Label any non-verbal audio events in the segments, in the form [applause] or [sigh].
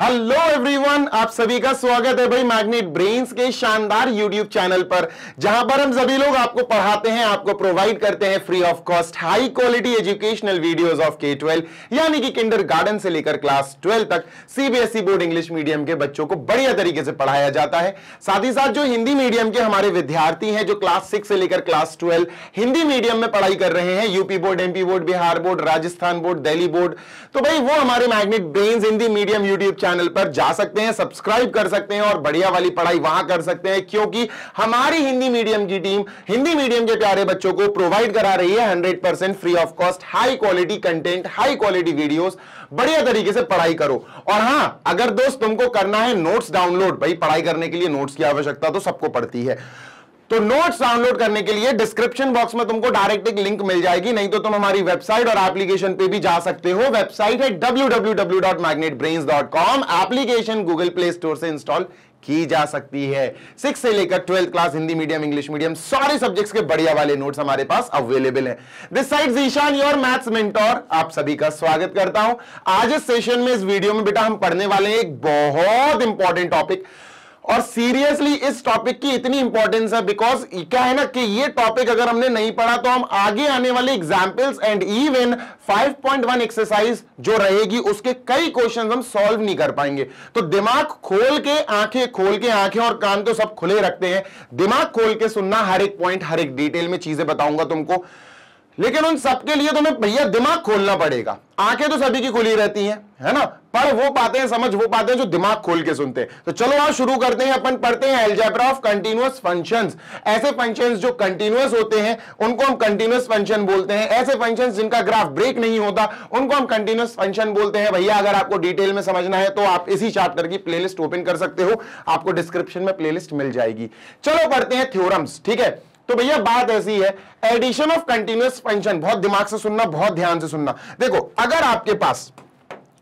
hello everyone आप सभी का स्वागत है भाई मैग्नेट ब्रेन्स के शानदार यूट्यूब चैनल पर जहां पर हम सभी लोग आपको पढ़ाते हैं आपको प्रोवाइड करते हैं free of cost high quality educational videos of K twelve यानी कि किंडर गार्डन से लेकर क्लास ट्वेल्व तक सीबीएसई बोर्ड इंग्लिश मीडियम के बच्चों को बढ़िया तरीके से पढ़ाया जाता है साथ ही साथ जो हिंदी मीडियम के हमारे विद्यार्थी हैं जो क्लास सिक्स से लेकर क्लास ट्वेल्व हिंदी मीडियम में पढ़ाई कर रहे हैं UP board MP board Bihar board Rajasthan board Delhi board तो भाई वो हमारे Magnet Brains Hindi medium YouTube channel पर जा सकते हैं सब्सक्राइब कर सकते हैं और बढ़िया वाली पढ़ाई वहां कर सकते हैं क्योंकि हमारी हिंदी मीडियम की टीम हिंदी मीडियम के प्यारे बच्चों को प्रोवाइड करा रही है hundred free of cost high quality content high quality video बढ़िया तरीके से पढ़ाई करो और हाँ अगर दोस्त तुमको करना है नोट्स डाउनलोड भाई पढ़ाई करने के लिए नोट्स की आवश्यकता तो सबको पड़ती है तो नोट्स डाउनलोड करने के लिए डिस्क्रिप्शन बॉक्स में तुमको डायरेक्ट एक लिंक मिल जाएगी नहीं तो तुम हमारी वेबसाइट और एप्लीकेशन पे भी जा सकते हो वेबसाइट है www.magnetbrains.com application Google Play Store से इंस्टॉल की जा सकती है सिक्स से लेकर twelfth class Hindi medium English medium सारे सब्जेक्ट्स के बढ़िया वाले नोट्स हमारे पास अवेलेबल हैं this side Ishan your maths mentor आप सभी का स्वागत करता हूं आज इस सेशन में इस वीडियो में बेटा हम पढ़ने वाले हैं एक बहुत इंपॉर्टेंट टॉपिक और सीरियसली इस टॉपिक की इतनी इंपॉर्टेंस है बिकॉज क्या है ना कि ये टॉपिक अगर हमने नहीं पढ़ा तो हम आगे आने वाले एग्जाम्पल्स एंड इवन 5.1 एक्सरसाइज जो रहेगी उसके कई क्वेश्चन हम सॉल्व नहीं कर पाएंगे तो दिमाग खोल के आंखें खोल के आंखें और कान तो सब खुले रखते हैं दिमाग खोल के सुनना हर एक पॉइंट हर एक डिटेल में चीजें बताऊंगा तुमको लेकिन उन सबके लिए तुम्हें भैया दिमाग खोलना पड़ेगा आंखें तो सभी की खुली रहती हैं है ना पढ़ वो पाते हैं समझ वो पाते हैं जो दिमाग खोल के सुनते हैं तो चलो आज शुरू करते हैं अपन पढ़ते हैं एल्जेब्रा ऑफ कंटिन्यूस फंक्शंस ऐसे फंक्शंस जो कंटिन्यूस होते हैं उनको हम कंटिन्यूस फंक्शन बोलते हैं ऐसे फंक्शन जिनका ग्राफ ब्रेक नहीं होता उनको हम कंटिन्यूस फंक्शन बोलते हैं भैया अगर आपको डिटेल में समझना है तो आप इसी चैप्टर की प्ले ओपन कर सकते हो आपको डिस्क्रिप्शन में प्ले मिल जाएगी चलो पढ़ते हैं थ्योरम्स ठीक है तो भैया बात ऐसी है एडिशन ऑफ कंटिन्यूस फंक्शन बहुत दिमाग से सुनना बहुत ध्यान से सुनना देखो अगर आपके पास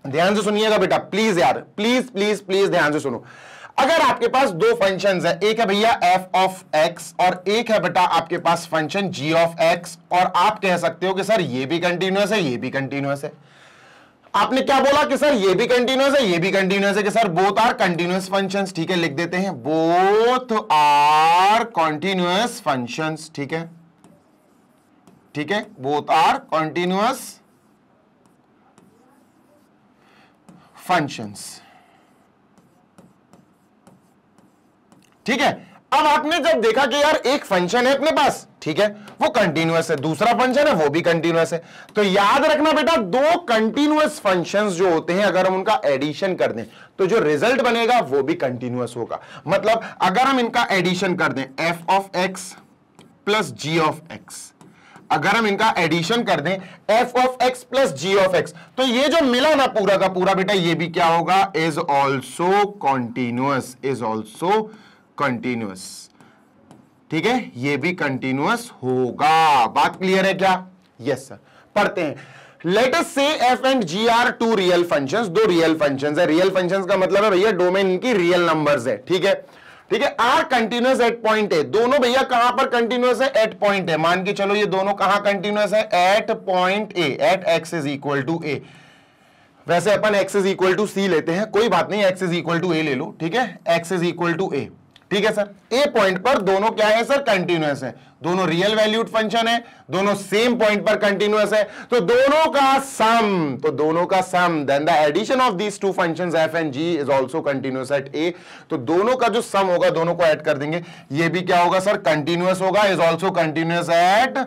ध्यान से सुनिएगा बेटा प्लीज यार प्लीज प्लीज प्लीज ध्यान से सुनो अगर आपके पास दो फंक्शन है एक है भैया एफ ऑफ एक्स और एक है बेटा आपके पास फंक्शन जी ऑफ एक्स और आप कह सकते हो कि सर ये भी कंटिन्यूस है ये भी कंटिन्यूस है आपने क्या बोला कि सर ये भी कंटिन्यूस है ये भी कंटिन्यूस है कि sir both are continuous functions ठीक है लिख देते हैं बोथ आर कंटिन्यूस फंक्शंस ठीक है ठीक है बोथ आर कंटिन्यूस फंक्शंस ठीक है अब आपने जब देखा कि यार एक फंक्शन है अपने पास ठीक है वो कंटिन्यूस है दूसरा फंक्शन है वो भी कंटिन्यूस है तो याद रखना बेटा दो कंटिन्यूस फंक्शंस जो होते हैं अगर हम उनका एडिशन कर दें तो जो रिजल्ट बनेगा वो भी कंटिन्यूस होगा मतलब अगर हम इनका एडिशन कर दें f of x plus g of x अगर हम इनका एडिशन कर दें f of x plus g of x तो ये जो मिला ना पूरा का पूरा बेटा ये भी क्या होगा is also continuous is also continuous ठीक है ये भी कंटिन्यूस होगा बात क्लियर है क्या यस सर पढ़ते हैं us say f and g are two real functions दो रियल फंक्शंस है रियल फंक्शंस का मतलब है भैया डोमेन की रियल नंबर्स है ठीक है ठीक है आर कंटिन्यूस एट पॉइंट है दोनों भैया कहां पर कंटिन्यूस है एट पॉइंट है मान के चलो ये दोनों कहां कंटिन्यूस है at point a at x is equal to a वैसे अपन x is equal to c लेते हैं कोई बात नहीं x is equal to a ले लो ठीक है x is equal to a ठीक है सर ए पॉइंट पर दोनों क्या है सर कंटिन्यूस है दोनों रियल वैल्यूड फंक्शन है दोनों सेम पॉइंट पर कंटिन्यूस है तो दोनों का सम तो दोनों का sum then the addition of these two functions f and g is also continuous at a तो दोनों का जो सम होगा दोनों को ऐड कर देंगे ये भी क्या होगा सर कंटिन्यूस होगा is also continuous at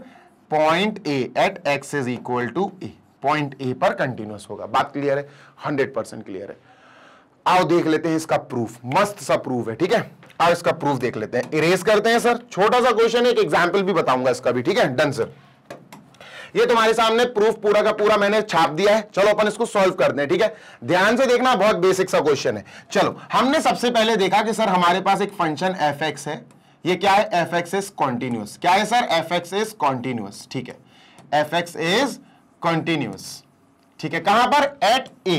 point a at x is equal to a point a पर कंटिन्यूस होगा बात क्लियर है हंड्रेड परसेंट क्लियर है आओ देख लेते हैं इसका प्रूफ मस्त सा प्रूफ है ठीक है अब इसका प्रूफ देख लेते हैं इरेज करते हैं सर छोटा सा क्वेश्चन एक एग्जाम्पल भी बताऊंगा इसका भी ठीक है डन सर ये तुम्हारे सामने प्रूफ पूरा का पूरा मैंने छाप दिया है चलो अपन इसको सॉल्व करते हैं ठीक है ध्यान से देखना बहुत बेसिक सा क्वेश्चन है चलो हमने सबसे पहले देखा कि सर हमारे पास एक फंक्शन एफ एक्स है ये क्या है एफ एक्स इज कॉन्टिन्यूस क्या है sir f x is continuous ठीक है एफ एक्स इज कॉन्टिन्यूस ठीक है कहां पर at a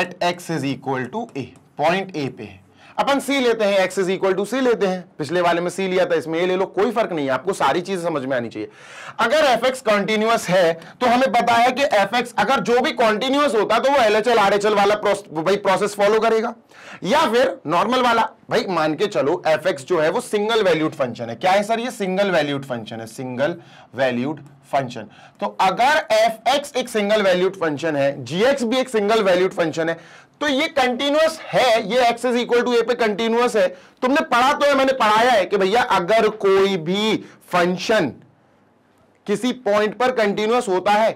at x is equal to a point a पे है अपन सी लेते हैं x is equal to c लेते हैं पिछले वाले में सी लिया था इसमें ए ले लो कोई फर्क नहीं है आपको सारी चीजें समझ में आनी चाहिए अगर एफ एक्स कॉन्टिन्यूस है तो हमें पता है कि एफ एक्स अगर जो भी कॉन्टिन्यूस होता तो वो L H L R H L वाला भाई प्रोसेस फॉलो करेगा या फिर नॉर्मल वाला भाई मान के चलो एफ एक्स जो है वो सिंगल वैल्यूड फंक्शन है क्या है सर ये सिंगल वैल्यूड फंक्शन है सिंगल वैल्यूड फंक्शन तो अगर एफ एक्स एक सिंगल वैल्यूड फंक्शन है जी एक्स भी एक सिंगल वैल्यूड फंक्शन है तो ये कंटिन्यूस है ये x is equal to a पे कंटिन्यूस है तुमने पढ़ा तो है मैंने पढ़ाया है कि भैया अगर कोई भी फंक्शन किसी पॉइंट पर कंटिन्यूस होता है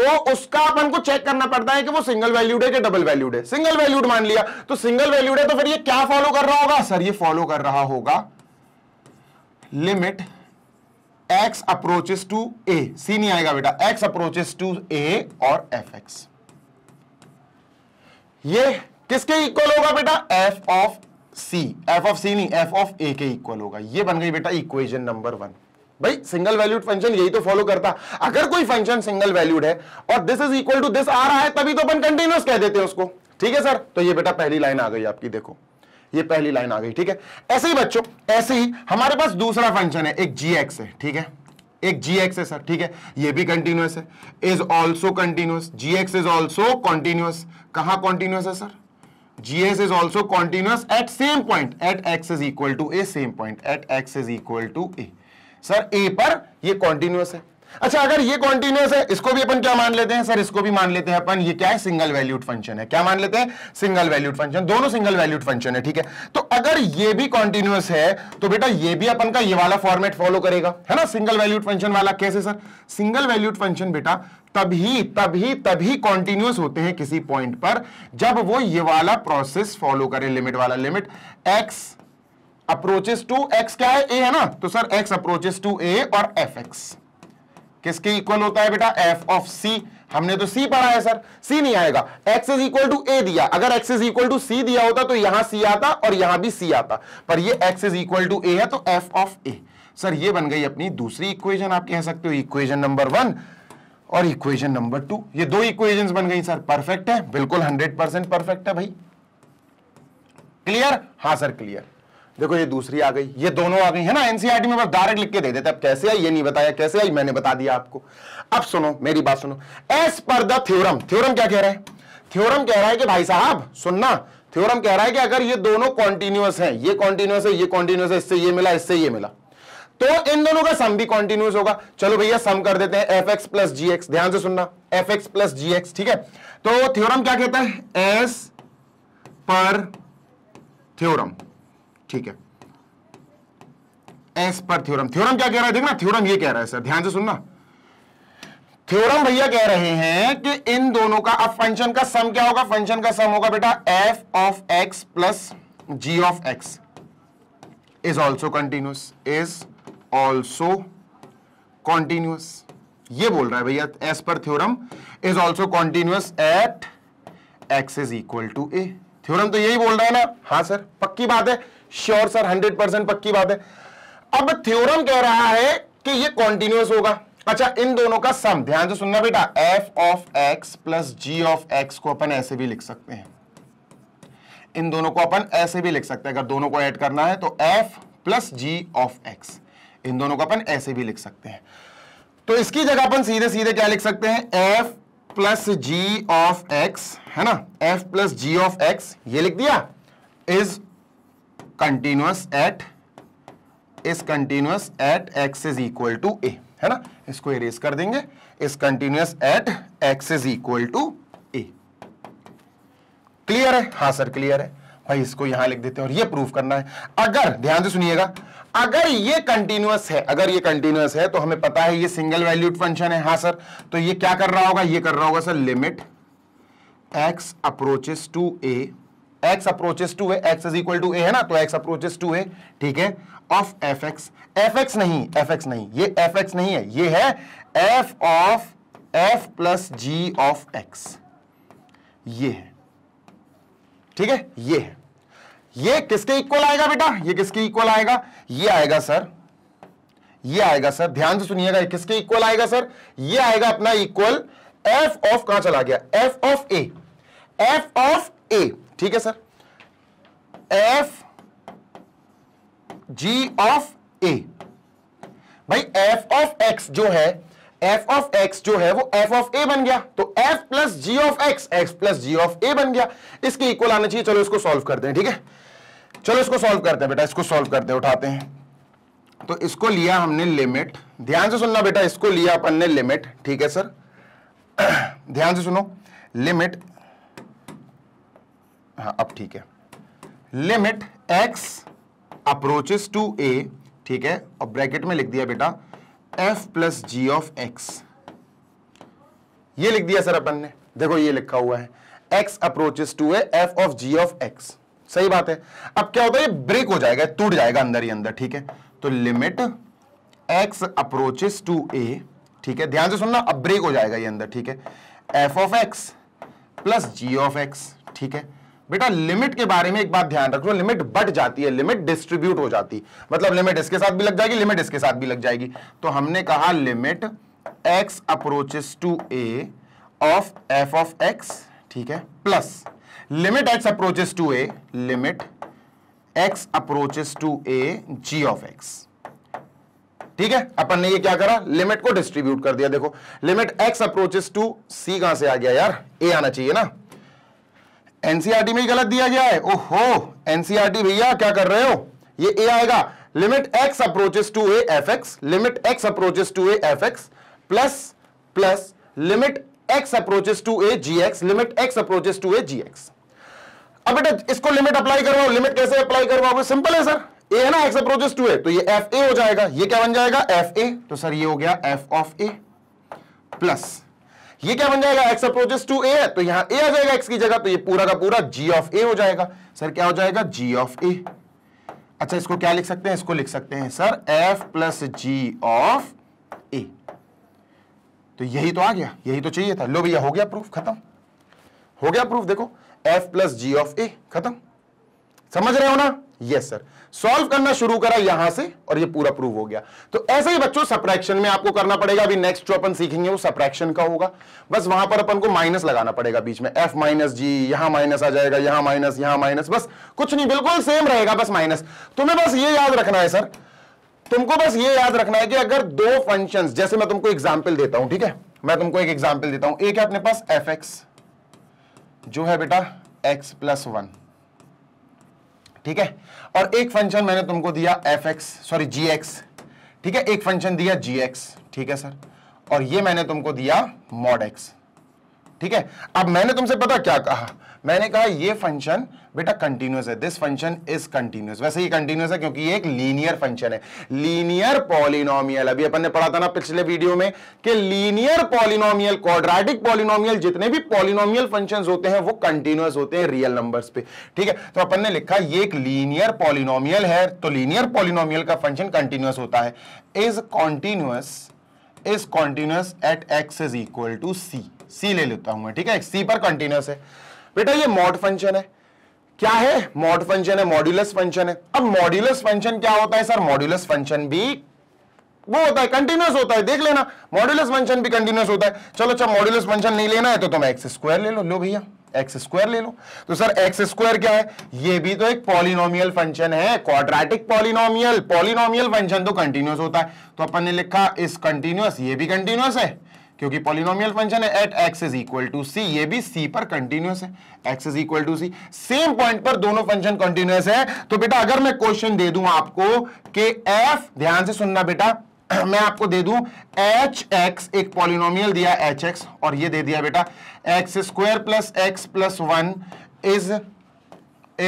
तो उसका अपन को चेक करना पड़ता है कि वो सिंगल वैल्यूड है कि डबल वैल्यूड है सिंगल वैल्यूड मान लिया तो सिंगल वैल्यूड है तो फिर ये क्या फॉलो कर रहा होगा सर ये फॉलो कर रहा होगा limit x approaches to a c नहीं आएगा बेटा एक्स अप्रोचेस टू a और एफ एक्स ये किसके इक्वल होगा बेटा f of c f of c नहीं एफ ऑफ ए के इक्वल होगा ये बन गई बेटा इक्वेशन नंबर वन भाई सिंगल वैल्यूड फंक्शन यही तो फॉलो करता अगर कोई फंक्शन सिंगल वैल्यूड है और this is equal to this आ रहा है तभी तो अपन कंटिन्यूस कह देते हैं उसको ठीक है सर तो ये बेटा पहली लाइन आ गई आपकी देखो ये पहली लाइन आ गई ठीक है ऐसे ही बच्चों ऐसे ही हमारे पास दूसरा फंक्शन है एक जी एक्स है ठीक है एक जी एक्स है सर ठीक है ये भी कंटिन्यूस है is also continuous g x is also continuous कहा कॉन्टिन्यूस है sir g s is also continuous at same point at x is equal to a same point at x is equal to a sir a पर ये continuous है अच्छा अगर ये continuous है इसको भी अपन क्या मान लेते हैं सर इसको भी मान लेते हैं अपन ये क्या है सिंगल वैल्यूड फंक्शन है क्या मान लेते हैं सिंगल वैल्यूड फंक्शन दोनों सिंगल वैल्यूड फंक्शन है ठीक है तो अगर ये भी कॉन्टिन्यूस है तो बेटा ये भी अपन का ये वाला फॉर्मेट फॉलो करेगा है ना सिंगल वैल्यूड फंक्शन वाला कैसे सर सिंगल वैल्यूड फंक्शन बेटा तभी तभी तभी कॉन्टिन्यूस होते हैं किसी पॉइंट पर जब वो ये वाला प्रोसेस फॉलो करे लिमिट वाला limit x approaches to x क्या है ए है ना तो sir x approaches to a और एफ एक्स किसके इक्वल होता है बेटा एफ ऑफ सी हमने तो सी पढ़ा है सर सी नहीं आएगा x is equal to a दिया अगर x is equal to c दिया होता तो यहां सी आता और यहां भी सी आता पर ये x is equal to a है तो एफ ऑफ ए सर ये बन गई अपनी दूसरी इक्वेशन आप कह सकते हो इक्वेशन नंबर वन और इक्वेशन नंबर टू ये दो इक्वेशन बन गई सर परफेक्ट है बिल्कुल हंड्रेड परफेक्ट है भाई क्लियर हाँ सर क्लियर देखो ये दूसरी आ गई ये दोनों आ गई है ना एनसीईआरटी e में बस डायरेक्ट लिख के दे देता है कैसे आई ये नहीं बताया कैसे आई मैंने बता दिया आपको अब सुनो मेरी बात सुनो एस पर द थ्योरम थ्योरम क्या कह रहा है थ्योरम कह रहा है कि भाई साहब सुनना थ्योरम कह रहा है कि अगर ये दोनों कॉन्टिन्यूस हैं ये कॉन्टिन्यूस है ये कॉन्टिन्यूस है इससे ये मिला इससे ये मिला तो इन दोनों का सम भी कॉन्टिन्यूस होगा चलो भैया सम कर देते हैं f x plus g x ध्यान से सुनना f x plus g x ठीक है तो थ्योरम क्या कहता है एस पर थ्योरम ठीक है एस पर थ्योरम थ्योरम क्या कह रहा है देखना थ्योरम ये कह रहा है सर ध्यान से सुनना थ्योरम भैया कह रहे हैं कि इन दोनों का अब फंक्शन का सम क्या होगा फंक्शन का सम होगा बेटा f of x plus g of x is also continuous is also continuous ये बोल रहा है भैया as per theorem is also continuous at x is equal to a theorem तो यही बोल रहा है ना हाँ सर पक्की बात है श्योर सर हंड्रेड परसेंट पक्की बात है अब थ्योरम कह रहा है कि ये कॉन्टिन्यूस होगा अच्छा इन दोनों का सम ध्यान से सुनना बेटा f of x plus g of x को अपन ऐसे भी लिख सकते हैं इन दोनों को अपन ऐसे भी लिख सकते हैं अगर दोनों को ऐड करना है तो f plus g of x इन दोनों को अपन ऐसे भी लिख सकते हैं तो इसकी जगह अपन सीधे सीधे क्या लिख सकते हैं f plus g of x है ना f plus g of x ये लिख दिया is continuous at is continuous at x is equal to a है ना इसको इरेज कर देंगे इस continuous at x is equal to a clear है हाँ सर क्लियर है भाई इसको यहां लिख देते हैं और ये प्रूफ करना है अगर ध्यान से सुनिएगा अगर ये कंटिन्यूस है अगर ये कंटिन्यूस है तो हमें पता है ये सिंगल वैल्यूड फंक्शन है हाँ सर तो ये क्या कर रहा होगा ये कर रहा होगा sir limit x approaches to a x approaches to है x is equal to a है ना तो एक्स अप्रोचेस टू है ठीक है of f x f x नहीं एफ एक्स नहीं ये एफ एक्स नहीं है ये है f of f plus g of x ये है ठीक है ये है ये किसके इक्वल आएगा बेटा ये किसके इक्वल आएगा ये आएगा सर ये आएगा सर ध्यान से सुनिएगा किसके इक्वल आएगा सर ये आएगा अपना इक्वल एफ ऑफ कहां चला गया f of a f of a ठीक है sir f g of a भाई एफ ऑफ एक्स जो है एफ ऑफ एक्स जो है वो एफ ऑफ ए बन गया तो f plus g of x x plus g of a बन गया इसके इक्वल आना चाहिए चलो इसको सॉल्व करते हैं ठीक है चलो इसको सॉल्व करते हैं बेटा इसको सॉल्व करते हैं उठाते हैं तो इसको लिया हमने लिमिट ध्यान से सुनना बेटा इसको लिया अपन ने लिमिट ठीक है सर [clears throat] ध्यान से सुनो लिमिट हाँ अब ठीक है limit x approaches to a ठीक है और ब्रैकेट में लिख दिया बेटा f plus g of x ये लिख दिया सर अपन ने देखो ये लिखा हुआ है x approaches to a f of g of x सही बात है अब क्या होता है ये ब्रेक हो जाएगा टूट जाएगा अंदर ही अंदर ठीक है तो limit x approaches to a ठीक है ध्यान से सुनना अब ब्रेक हो जाएगा ये अंदर ठीक है f of x plus g of x ठीक है बेटा लिमिट के बारे में एक बात ध्यान रखो लिमिट बढ़ जाती है लिमिट डिस्ट्रीब्यूट हो जाती मतलब लिमिट इसके साथ भी लग जाएगी लिमिट इसके साथ भी लग जाएगी तो हमने कहा limit x approaches to a of f of x ठीक है plus limit x approaches to a limit x approaches to a g of x ठीक है अपन ने ये क्या करा लिमिट को डिस्ट्रीब्यूट कर दिया देखो limit x approaches to c कहां से आ गया यार ए आना चाहिए ना एनसीआरटी में ही गलत दिया गया है ओहो एनसीआरटी भैया क्या कर रहे हो ये ए आएगा limit x approaches to a f x limit x approaches to a f x plus plus limit x approaches to a g x limit x approaches to a g x अब बेटा इसको limit apply करवाओ limit कैसे apply करवाओ simple है sir a है ना x approaches to ए तो ये एफ ए हो जाएगा ये क्या बन जाएगा एफ ए तो सर ये हो गया एफ ऑफ ए प्लस ये क्या बन जाएगा एक्स अप्रोचेस टू ए है तो यहां ए आ जाएगा एक्स की जगह तो ये पूरा का पूरा जी ऑफ ए हो जाएगा सर क्या हो जाएगा जी ऑफ ए अच्छा इसको क्या लिख सकते हैं इसको लिख सकते हैं sir f plus g of a तो यही तो आ गया यही तो चाहिए था लो भैया हो गया प्रूफ खत्म हो गया प्रूफ देखो f plus g of a खत्म समझ रहे हो ना यस सर सॉल्व करना शुरू करा यहां से और ये पूरा प्रूव हो गया तो ऐसे ही बच्चों सप्रैक्शन में आपको करना पड़ेगा अभी नेक्स्ट जो अपन सीखेंगे वो सप्रैक्शन का होगा बस वहां पर अपन को माइनस लगाना पड़ेगा बीच में एफ माइनस जी यहां माइनस आ जाएगा यहां माइनस यहां माइनस बस कुछ नहीं बिल्कुल सेम रहेगा बस माइनस तुम्हें बस ये याद रखना है सर तुमको बस ये याद रखना है कि अगर दो फंक्शन जैसे मैं तुमको एग्जाम्पल देता हूं ठीक है मैं तुमको एक एग्जाम्पल देता हूं एक है अपने पास एफ जो है बेटा एक्स प्लस वन ठीक है और एक फंक्शन मैंने तुमको दिया f x sorry g x ठीक है एक फंक्शन दिया जी एक्स ठीक है सर और ये मैंने तुमको दिया मॉड एक्स ठीक है अब मैंने तुमसे पता क्या कहा मैंने कहा ये फंक्शन बेटा कंटिन्यूस है दिस फंक्शन इज कंटिन्यूस वैसे ये कंटिन्यूस है क्योंकि ये एक लीनियर फंक्शन है लीनियर पॉलिनोमियल अभी अपन ने पढ़ा था ना पिछले वीडियो में कि लीनियर पॉलिनोमियल क्वाड्रेटिक पॉलिनोमियल जितने भी पॉलिनोमियल फंक्शंस होते हैं वो कंटिन्यूस होते हैं रियल नंबर्स पे ठीक है तो अपन ने लिखा ये एक लीनियर पॉलिनोमियल है तो लीनियर पॉलिनोमियल का फंक्शन कंटिन्यूस होता है is continuous is continuous at x is equal to c c ले लेता हूं मैं ठीक है सी पर कंटिन्यूस है बेटा ये मॉड फंक्शन है क्या है मॉड फंक्शन है मॉड्यूलस फंक्शन है अब मॉड्यूलस फंक्शन क्या होता है सर मॉड्यूलस फंक्शन भी वो होता है कंटिन्यूस होता है देख लेना मॉड्यूलस फंक्शन भी कंटिन्यूस होता है चलो अच्छा मॉड्यूलस फंक्शन नहीं लेना है तो तुम एक्स स्क्वायर ले लो लो भैया एक्स स्क्वायर ले लो तो सर एक्स स्क्वायर क्या है ये भी तो एक पॉलिनोमियल फंक्शन है क्वाड्रेटिक पॉलिनोमियल पॉलिनोमियल फंक्शन तो कंटिन्यूस होता है तो अपन ने लिखा इस कंटिन्यूस ये भी कंटिन्यूस है क्योंकि पॉलिनोमियल फंक्शन है at x is equal to c ये भी सी पर कंटिन्यूस है x is equal to c same point पर दोनों फंक्शन कंटिन्यूस है तो बेटा अगर मैं क्वेश्चन दे दूं आपको कि एफ ध्यान से सुनना बेटा [clears throat] मैं आपको दे दूं एच एक्स एक पॉलिनोमियल दिया एच एक्स और ये दे दिया बेटा x square plus x plus one is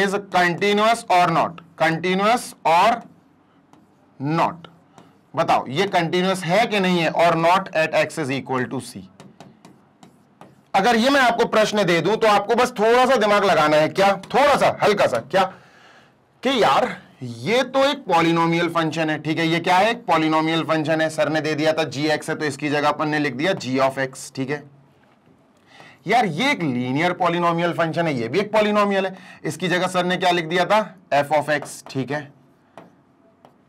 is continuous और नॉट कंटिन्यूस और नॉट बताओ ये कंटिन्यूस है कि नहीं है और not at x is equal to c अगर ये मैं आपको प्रश्न दे दूं तो आपको बस थोड़ा सा दिमाग लगाना है क्या थोड़ा सा हल्का सा क्या कि यार ये तो एक पॉलिनोमियल फंक्शन है ठीक है ये क्या है एक पॉलिनोमियल फंक्शन है सर ने दे दिया था जी एक्स है तो इसकी जगह अपन ने लिख दिया जी ऑफ एक्स ठीक है यार ये एक लीनियर पॉलिनोमियल फंक्शन है ये भी एक पॉलिनोमियल है इसकी जगह सर ने क्या लिख दिया था एफ ऑफ एक्स ठीक है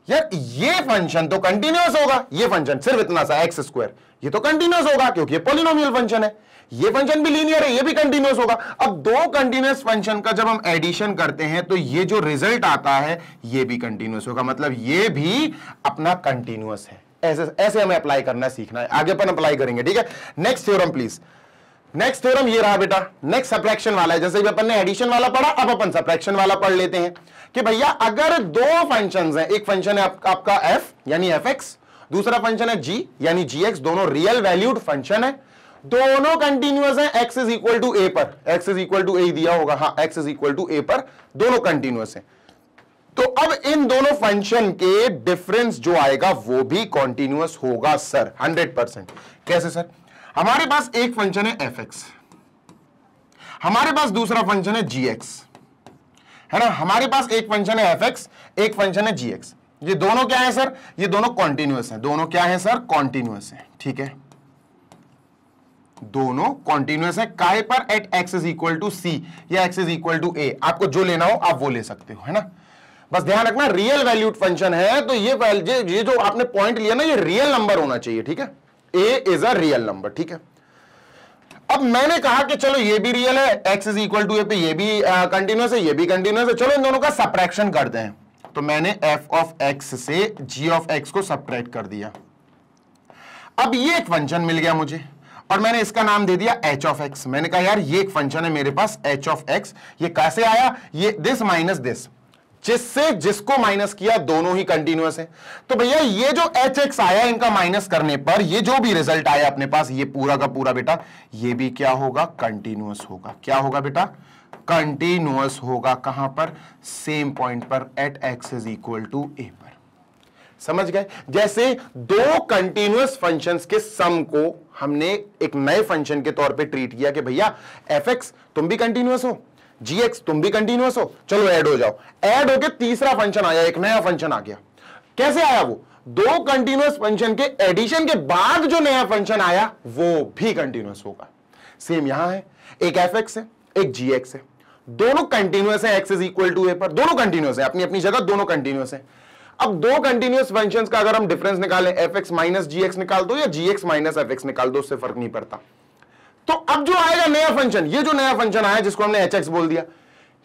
यार ये फंक्शन तो कंटिन्यूस होगा ये फंक्शन सिर्फ इतना सा एक्स स्क्वायर ये तो कंटिन्यूस होगा क्योंकि ये पोलिनोमियल फंक्शन है ये फंक्शन भी लीनियर है ये भी कंटिन्यूस होगा अब दो कंटिन्यूस फंक्शन का जब हम एडिशन करते हैं तो ये जो रिजल्ट आता है ये भी कंटिन्यूस होगा मतलब ये भी अपना कंटिन्यूस है ऐसे ऐसे हमें अप्लाई करना सीखना है आगे अपन अप्लाई करेंगे ठीक है next theorem please next theorem ये रहा बेटा नेक्स्ट सप्रैक्शन वाला है जैसे अपन ने एडिशन वाला पढ़ा अब अपन सप्रैक्शन वाला पढ़ लेते हैं कि भैया अगर दो फंक्शन हैं एक फंक्शन है आपका, आपका एफ यानी एफ एक्स दूसरा फंक्शन है जी यानी जी एक्स दोनों रियल वैल्यूड फंक्शन है दोनों कंटिन्यूस हैं x is equal to a पर x is equal to a दिया होगा हाँ x is equal to a पर दोनों कंटिन्यूस हैं तो अब इन दोनों फंक्शन के डिफरेंस जो आएगा वो भी कॉन्टिन्यूस होगा सर हंड्रेड परसेंट कैसे सर हमारे पास एक फंक्शन है एफ एक्स हमारे पास दूसरा फंक्शन है जी एक्स है ना हमारे पास एक फंक्शन है एफ एक फंक्शन है जी ये दोनों क्या है सर ये दोनों कॉन्टिन्यूस हैं दोनों क्या है सर कॉन्टिन्यूस हैं ठीक है दोनों कॉन्टिन्यूस है काय पर at x is equal to c या x is equal to a आपको जो लेना हो आप वो ले सकते हो है ना बस ध्यान रखना रियल वैल्यूड फंक्शन है तो ये ये जो आपने पॉइंट लिया ना ये रियल नंबर होना चाहिए ठीक है a is a real number ठीक है अब मैंने कहा कि चलो ये भी रियल है x is equal to a पे ये भी कंटिन्यूस है ये भी कंटिन्यूस है चलो इन दोनों का सप्रैक्शन करते हैं तो मैंने एफ ऑफ एक्स से जी ऑफ एक्स को सप्रैक्ट कर दिया अब ये एक फंक्शन मिल गया मुझे और मैंने इसका नाम दे दिया एच ऑफ एक्स मैंने कहा यार ये एक फंक्शन है मेरे पास एच ऑफ एक्स ये कैसे आया ये दिस माइनस दिस जिससे जिसको माइनस किया दोनों ही कंटिन्यूस हैं तो भैया ये जो एच एक्स आया इनका माइनस करने पर ये जो भी रिजल्ट आया अपने पास ये पूरा का पूरा बेटा ये भी क्या होगा कंटिन्यूस होगा क्या होगा बेटा कंटिन्यूस होगा कहां पर सेम पॉइंट पर at x is equal to a पर समझ गए जैसे दो कंटिन्यूस फंक्शन के सम को हमने एक नए फंक्शन के तौर पर ट्रीट किया कि भैया एफ एक्स तुम भी कंटिन्यूस हो जीएक्स तुम भी कंटिन्यूस हो चलो ऐड हो जाओ ऐड होके तीसरा फंक्शन आया एक नया फंक्शन आ गया कैसे आया वो दो कंटिन्यूस फंक्शन के एडिशन के बाद जो नया फंक्शन आया वो भी कंटिन्यूस होगा सेम यहां है एक एफ एक्स है एक जी एक्स है दोनों कंटिन्यूस है x is equal to a पर दोनों कंटिन्यूस है अपनी अपनी जगह दोनों कंटिन्यूस है अब दो कंटिन्यूस फंक्शंस का अगर हम डिफरेंस निकालें f x minus g x निकाल दो या g x minus f x निकाल दो उससे फर्क नहीं पड़ता तो अब जो आएगा नया फंक्शन ये जो नया फंक्शन आया जिसको हमने एच बोल दिया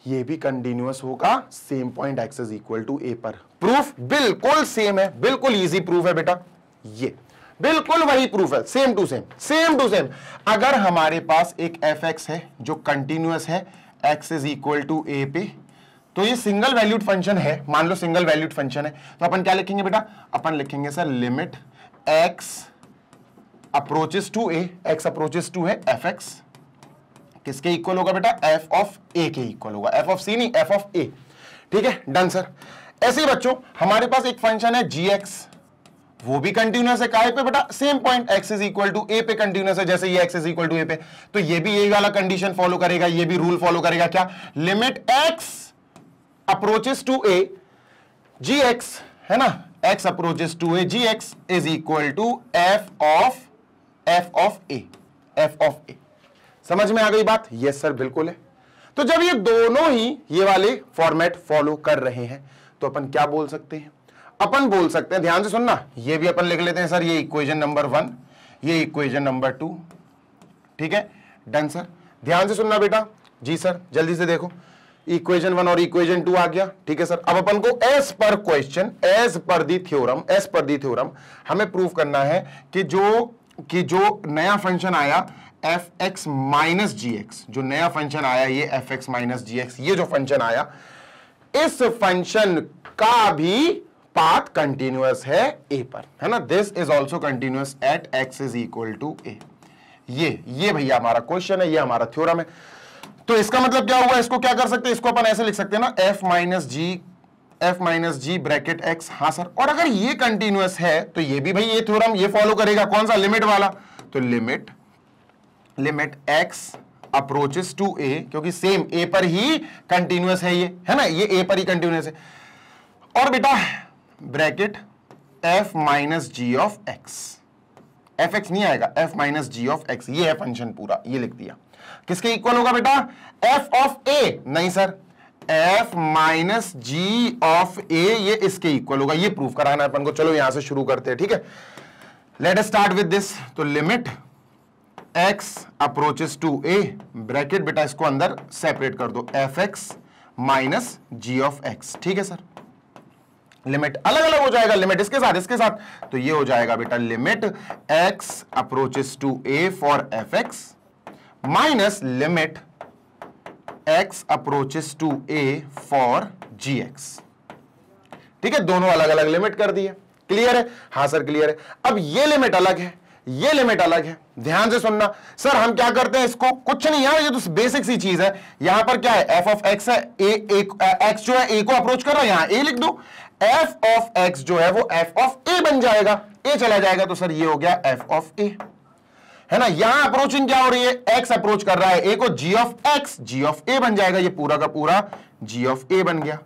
ये भी कंटिन्यूस होगा same point x is equal to a पर प्रूफ बिल्कुल सेम है बिल्कुल इजी प्रूफ है बेटा ये बिल्कुल वही प्रूफ है same to same same to same अगर हमारे पास एक एफ एक्स है जो कंटिन्यूस है x is equal to a पे तो ये सिंगल वैल्यूड फंक्शन है मान लो सिंगल वैल्यूड फंक्शन है तो अपन क्या लिखेंगे बेटा अपन लिखेंगे sir limit x approaches to a x approaches to है एफ एक्स किसके इक्वल होगा बेटा एफ ऑफ ए के इक्वल होगा एफ ऑफ सी नहीं एफ ऑफ ए ठीक है डन सर ऐसे ही बच्चों हमारे पास एक फंक्शन है जी एक्स वो भी कंटिन्यूस है काय पे बेटा same point x is equal to a पे कंटिन्यूस है जैसे ये x is equal to a पे तो ये भी यही वाला कंडीशन फॉलो करेगा ये भी रूल फॉलो करेगा क्या limit x approaches to a g x है ना x approaches to a g x is equal to f of f of a f of a समझ में आ गई बात यस सर बिल्कुल है तो जब ये दोनों ही ये वाले फॉर्मेट फॉलो कर रहे हैं तो अपन क्या बोल सकते हैं अपन बोल सकते हैं ध्यान से सुनना ये भी अपन लिख लेते हैं सर ये इक्वेशन नंबर वन ये इक्वेशन नंबर टू ठीक है डन सर ध्यान से सुनना बेटा जी सर जल्दी से देखो इक्वेशन वन और इक्वेशन टू आ गया ठीक है सर अब अपन को as per question as per दी थ्योरम एज पर दी थ्योरम हमें प्रूव करना है कि जो कि जो नया फंक्शन आया f x minus g x जो नया फंक्शन आया ये f x minus g x ये जो फंक्शन आया इस फंक्शन का भी पाथ कंटिन्यूस है ए पर है ना this is also continuous at x is equal to a ये ये भैया हमारा क्वेश्चन है ये हमारा थ्योरम है तो इसका मतलब क्या हुआ इसको क्या कर सकते हैं इसको अपन ऐसे लिख सकते हैं ना f minus g f minus g bracket x हाँ सर और अगर ये कंटिन्यूस है तो ये भी भाई ये थ्योरम ये फॉलो करेगा कौन सा लिमिट वाला तो limit limit x approaches to a क्योंकि सेम ए पर ही कंटिन्यूस है ये है ना ये ए पर ही कंटिन्यूस है और बेटा bracket f minus g of x f x नहीं आएगा f minus g of x ये है फंक्शन पूरा ये लिख दिया किसके इक्वल होगा बेटा एफ ऑफ ए नहीं sir f minus g of a ये इसके इक्वल होगा ये प्रूफ कराना है अपन को चलो यहां से शुरू करते हैं ठीक है लेट स्टार्ट विद दिस तो limit x approaches to a bracket बेटा इसको अंदर सेपरेट कर दो f x minus g of x ठीक है सर लिमिट अलग अलग हो जाएगा लिमिट इसके साथ इसके साथ तो ये हो जाएगा बेटा limit x approaches to a for f x minus limit x approaches to a for g x ठीक है दोनों अलग अलग लिमिट कर दिए क्लियर है हाँ सर क्लियर है अब ये लिमिट अलग है ये लिमिट अलग है ध्यान से सुनना सर हम क्या करते हैं इसको कुछ नहीं यार ये तो बेसिक सी चीज है यहां पर क्या है एफ ऑफ एक्स है ए, एक, एक्स जो है ए को अप्रोच कर रहा है यहां ए लिख दो एफ ऑफ एक्स जो है वो एफ ऑफ ए बन जाएगा ए चला जाएगा तो सर ये हो गया एफ ऑफ ए है ना यहां अप्रोचिंग क्या हो रही है एक्स अप्रोच कर रहा है ए को g of x g of a बन जाएगा ये पूरा का पूरा जी ऑफ ए बन गया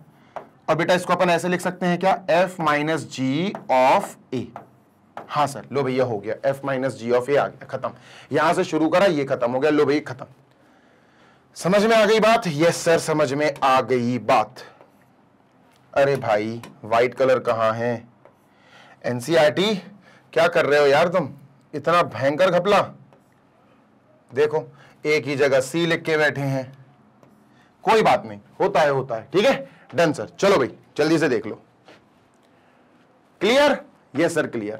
और बेटा इसको अपन ऐसे लिख सकते हैं क्या f minus g of a हाँ सर लो भैया हो गया f minus g of a आ गया खत्म यहां से शुरू करा ये खत्म हो गया लो भैया खत्म समझ में आ गई बात यस सर समझ में आ गई बात अरे भाई व्हाइट कलर कहां है एनसीआरटी e क्या कर रहे हो यार तुम इतना भयंकर घपला देखो एक ही जगह सी लिख के बैठे हैं कोई बात नहीं होता है होता है ठीक है डन सर चलो भाई जल्दी से देख लो क्लियर यस सर क्लियर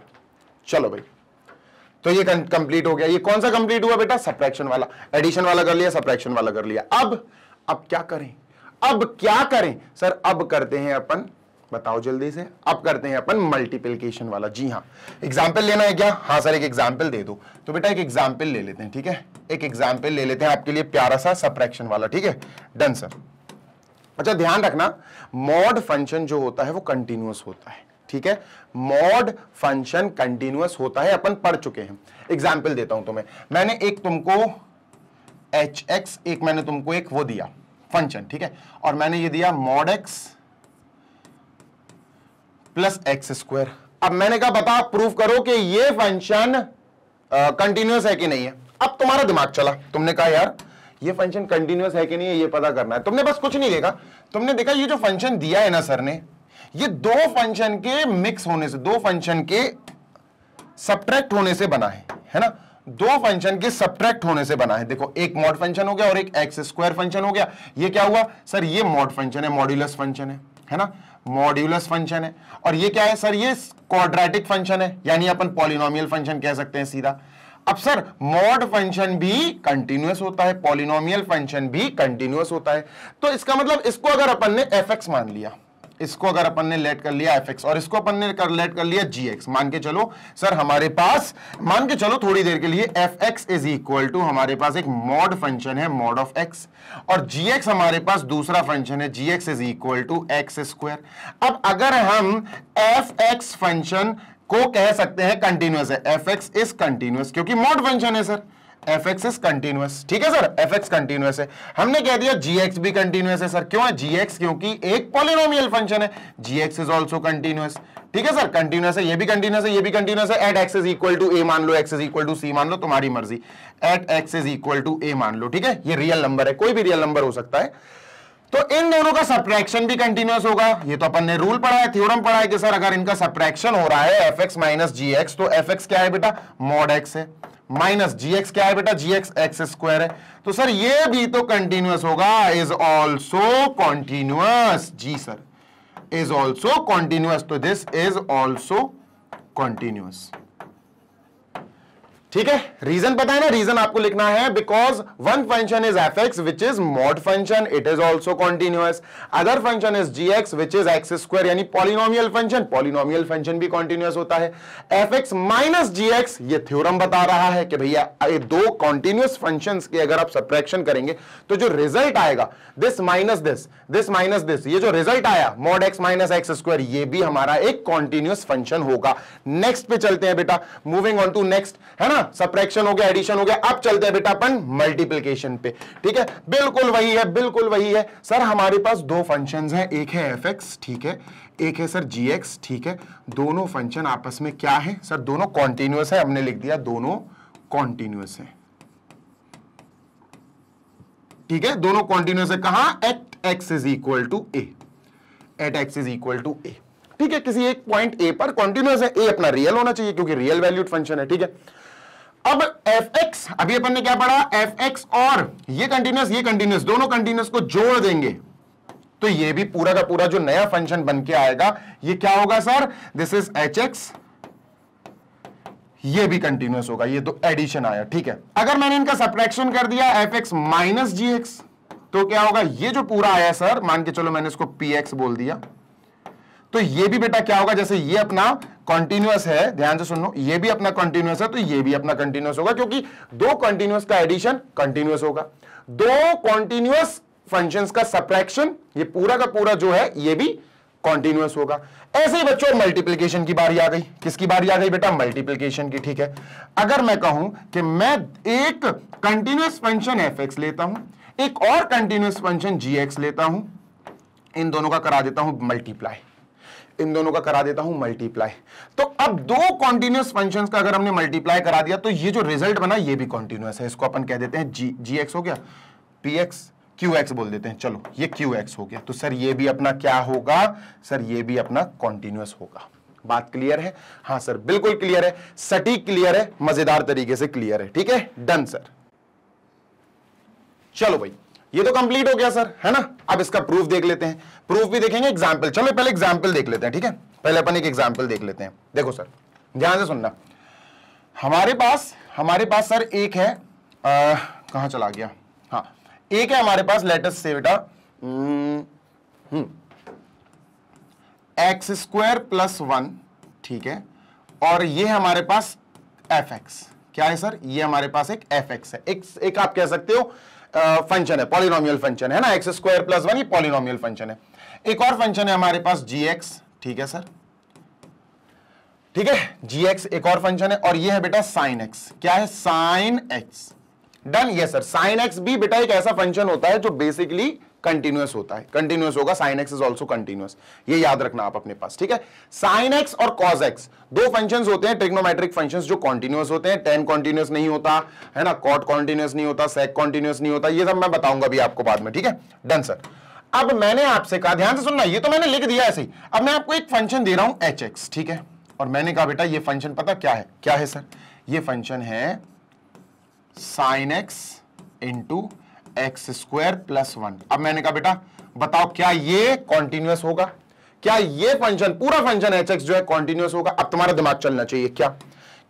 चलो भाई तो ये कंप्लीट हो गया ये कौन सा कंप्लीट हुआ बेटा सप्रैक्शन वाला एडिशन वाला कर लिया सप्रैक्शन वाला कर लिया अब अब क्या करें अब क्या करें सर अब करते हैं अपन बताओ जल्दी से अब करते हैं अपन मल्टीप्लिकेशन वाला जी हाँ एग्जाम्पल लेना है क्या हाँ सर एक एग्जाम्पल दे दो तो बेटा एक एग्जाम्पल ले लेते हैं ठीक है एक एग्जाम्पल ले लेते हैं आपके लिए प्यारा सा सप्रैक्शन वाला ठीक है डन सर अच्छा ध्यान रखना मॉड फंक्शन जो होता है वो कंटिन्यूस होता है ठीक है मॉड फंक्शन कंटिन्यूस होता है अपन पढ़ चुके हैं एग्जाम्पल देता हूं तुम्हें मैंने एक तुमको एच एक्स एक मैंने तुमको एक वो दिया फंक्शन ठीक है और मैंने ये दिया mod x plus x square अब मैंने कहा बता प्रूफ करो कि ये फंक्शन कंटिन्यूस है कि नहीं है अब तुम्हारा दिमाग चला तुमने कहा यार ये फंक्शन कंटिन्यूस है कि नहीं है ये पता करना है तुमने बस कुछ नहीं देखा तुमने देखा ये जो फंक्शन दिया है ना सर ने ये दो फंक्शन के मिक्स होने से दो फंक्शन के सब्ट्रैक्ट होने से बना है है ना दो फंक्शन के सब्ट्रैक्ट होने से बना है देखो एक मॉड फंक्शन हो गया और एक एक्स स्क्वायर फंक्शन हो गया ये क्या हुआ सर ये मॉड फंक्शन है मॉड्यूलस फंक्शन है है ना मॉड्यूलस फंक्शन है और ये क्या है सर ये क्वाड्रेटिक फंक्शन है यानी अपन पॉलिनोमियल फंक्शन कह सकते हैं सीधा अब सर मॉड फंक्शन भी कंटिन्यूस होता है पॉलिनोमियल फंक्शन भी कंटिन्यूस होता है तो इसका मतलब इसको अगर अपन ने एफ मान लिया इसको अगर अपन ने लेट कर लिया एफ एक्स और इसको अपन ने कर लेट कर लिया जी एक्स मान के चलो सर हमारे पास मान के चलो थोड़ी देर के लिए f x is equal to हमारे पास एक मॉड फंक्शन है मॉड ऑफ एक्स और जी एक्स हमारे पास दूसरा फंक्शन है g x is equal to x square अब अगर हम एफ एक्स फंक्शन को कह सकते हैं कंटिन्यूस है एफ एक्स इज कंटिन्यूस क्योंकि मॉड फंक्शन है sir f x is continuous ठीक है सर एफ एक्स कंटिन्यूस है हमने कह दिया जी एक्स भी कंटिन्यूस है सर क्यों है जी एक्स क्योंकि एक पॉलिनोमियल फंक्शन है g x is also continuous ठीक है सर कंटिन्यूस है ये भी कंटिन्यूस है ये भी कंटिन्यूस है at x is equal to a मान लो x is equal to c मान लो तुम्हारी मर्जी at x is equal to a मान लो ठीक है ये रियल नंबर है कोई भी रियल नंबर हो सकता है तो इन दोनों का सब्ट्रैक्शन भी कंटिन्यूस होगा ये तो अपन ने रूल पढ़ा है थ्योरम पढ़ा है कि सर अगर इनका सब्ट्रैक्शन हो रहा है f x minus g x तो एफ एक्स क्या है बेटा मॉड एक्स है माइनस जीएक्स क्या है बेटा जीएक्स एक्स स्क्वायर है तो सर ये भी तो कंटिन्यूस होगा इज ऑल्सो कॉन्टिन्यूस जी सर इज ऑल्सो कॉन्टिन्यूस तो दिस इज ऑल्सो कॉन्टिन्यूस ठीक है रीजन पता है ना रीजन आपको लिखना है because one function is f x which is mod function it is also continuous other function is g x which is x square यानी पॉलिनोमियल फंक्शन पॉलिनोमियल फंक्शन भी कॉन्टिन्यूस होता है f x minus g x ये theorem बता रहा है कि भैया ये दो कॉन्टिन्यूस फंक्शन की अगर आप सब्ट्रैक्शन करेंगे तो जो रिजल्ट आएगा this minus this this minus this ये जो रिजल्ट आया mod x minus x square ये भी हमारा एक कॉन्टिन्यूस फंक्शन होगा नेक्स्ट पे चलते हैं बेटा मूविंग ऑन टू नेक्स्ट है ना ना सप्रेक्शन हो गया एडिशन हो गया अब चलते हैं बेटा अपन मल्टीप्लीकेशन पे ठीक है बिल्कुल वही है बिल्कुल वही है सर हमारे पास दो फंक्शन है एक है एफ ठीक है एक है सर जी ठीक है दोनों फंक्शन आपस में क्या है सर दोनों कॉन्टिन्यूस है हमने लिख दिया दोनों कॉन्टिन्यूस है ठीक है दोनों कॉन्टिन्यूस है कहा at x is equal to a at x is equal to a ठीक है किसी एक पॉइंट ए पर कॉन्टिन्यूस है ए अपना रियल होना चाहिए क्योंकि रियल वैल्यूड फंक्शन है ठीक है अब एफ एक्स अभी अपन ने क्या पढ़ा एफ एक्स और ये कंटिन्यूस ये कंटिन्यूस दोनों कंटिन्यूस को जोड़ देंगे तो ये भी पूरा का पूरा जो नया फंक्शन बन के आएगा ये क्या होगा sir this is h x ये भी कंटिन्यूस होगा ये तो एडिशन आया ठीक है अगर मैंने इनका सब्ट्रैक्शन कर दिया f x minus g x तो क्या होगा ये जो पूरा आया सर मान के चलो मैंने इसको पी एक्स बोल दिया तो ये भी बेटा क्या होगा जैसे ये अपना कंटिन्यूअस है ध्यान से सुन लो ये भी अपना कंटिन्यूअस है तो ये भी अपना कंटिन्यूअस होगा क्योंकि दो कंटिन्यूअस का एडिशन कंटिन्यूअस होगा दो कॉन्टिन्यूस फंक्शन का सप्रैक्शन ये पूरा का पूरा जो है ये भी कॉन्टिन्यूस होगा ऐसे ही बच्चों मल्टीप्लीकेशन की बारी आ गई किसकी बारी आ गई बेटा मल्टीप्लीकेशन की ठीक है अगर मैं कहूं कि मैं एक कंटिन्यूस फंक्शन एफ लेता हूं एक और कंटिन्यूस फंक्शन जी लेता हूं इन दोनों का करा देता हूं मल्टीप्लाई इन दोनों का करा देता हूं मल्टीप्लाई तो अब दो कॉन्टिन्यूस फंक्शन का अगर हमने मल्टीप्लाई करा दिया तो ये जो रिजल्ट बना ये भी कॉन्टिन्यूस है इसको अपन कह देते हैं जी जी एक्स हो गया पी एक्स क्यू एक्स बोल देते हैं चलो ये क्यू एक्स हो गया तो सर ये भी अपना क्या होगा सर ये भी अपना कॉन्टिन्यूस होगा बात क्लियर है हाँ सर बिल्कुल क्लियर है सटीक क्लियर है मजेदार तरीके से क्लियर है ठीक है डन सर चलो भाई ये तो कंप्लीट हो गया सर है ना अब इसका प्रूफ देख लेते हैं प्रूफ भी देखेंगे एग्जाम्पल चलो पहले एग्जाम्पल देख लेते हैं ठीक है पहले अपन एक एग्जाम्पल देख लेते हैं देखो सर ध्यान से सुनना हमारे पास हमारे पास सर एक है कहा चला गया हाँ एक है हमारे पास लेटस से बेटा एक्स स्क्वायर प्लस वन ठीक है और ये हमारे पास एफ एक्स क्या है सर ये हमारे पास एक एफ एक्स है एक, एक आप कह सकते हो फंक्शन है पॉलिनोमियल फंक्शन है ना एक्स स्क्वायर प्लस वन ये पॉलिनोमियल फंक्शन है एक और फंक्शन है हमारे पास जी एक्स ठीक है सर ठीक है जी एक्स एक और फंक्शन है और ये है बेटा साइन एक्स क्या है साइन एक्स डन ये सर साइन एक्स भी बेटा एक ऐसा फंक्शन होता है जो बेसिकली कंटिन्यूस होता है कंटिन्यूस होगा sine x is also continuous ये याद रखना आप अपने पास ठीक है साइन एक्स और कॉज एक्स दो फंक्शंस होते हैं ट्रिग्नोमेट्रिक फंक्शंस जो कॉन्टिन्यूस होते हैं टेन कॉन्टिन्यूस नहीं होता है ना कॉट कॉन्टिन्यूस नहीं होता सेक कॉन्टिन्यूस नहीं होता ये सब मैं बताऊंगा अभी आपको बाद में ठीक है डन सर अब मैंने आपसे कहा ध्यान से सुनना ये तो मैंने लिख दिया ऐसे ही अब मैं आपको एक फंक्शन दे रहा हूं एच एक्स ठीक है और मैंने कहा बेटा ये फंक्शन पता क्या है क्या है सर ये फंक्शन है sine x into x square plus one अब मैंने कहा बेटा बताओ क्या ये कॉन्टिन्यूस होगा क्या ये फंक्शन पूरा फंक्शन एच एक्स जो है कॉन्टिन्यूस होगा अब तुम्हारा दिमाग चलना चाहिए क्या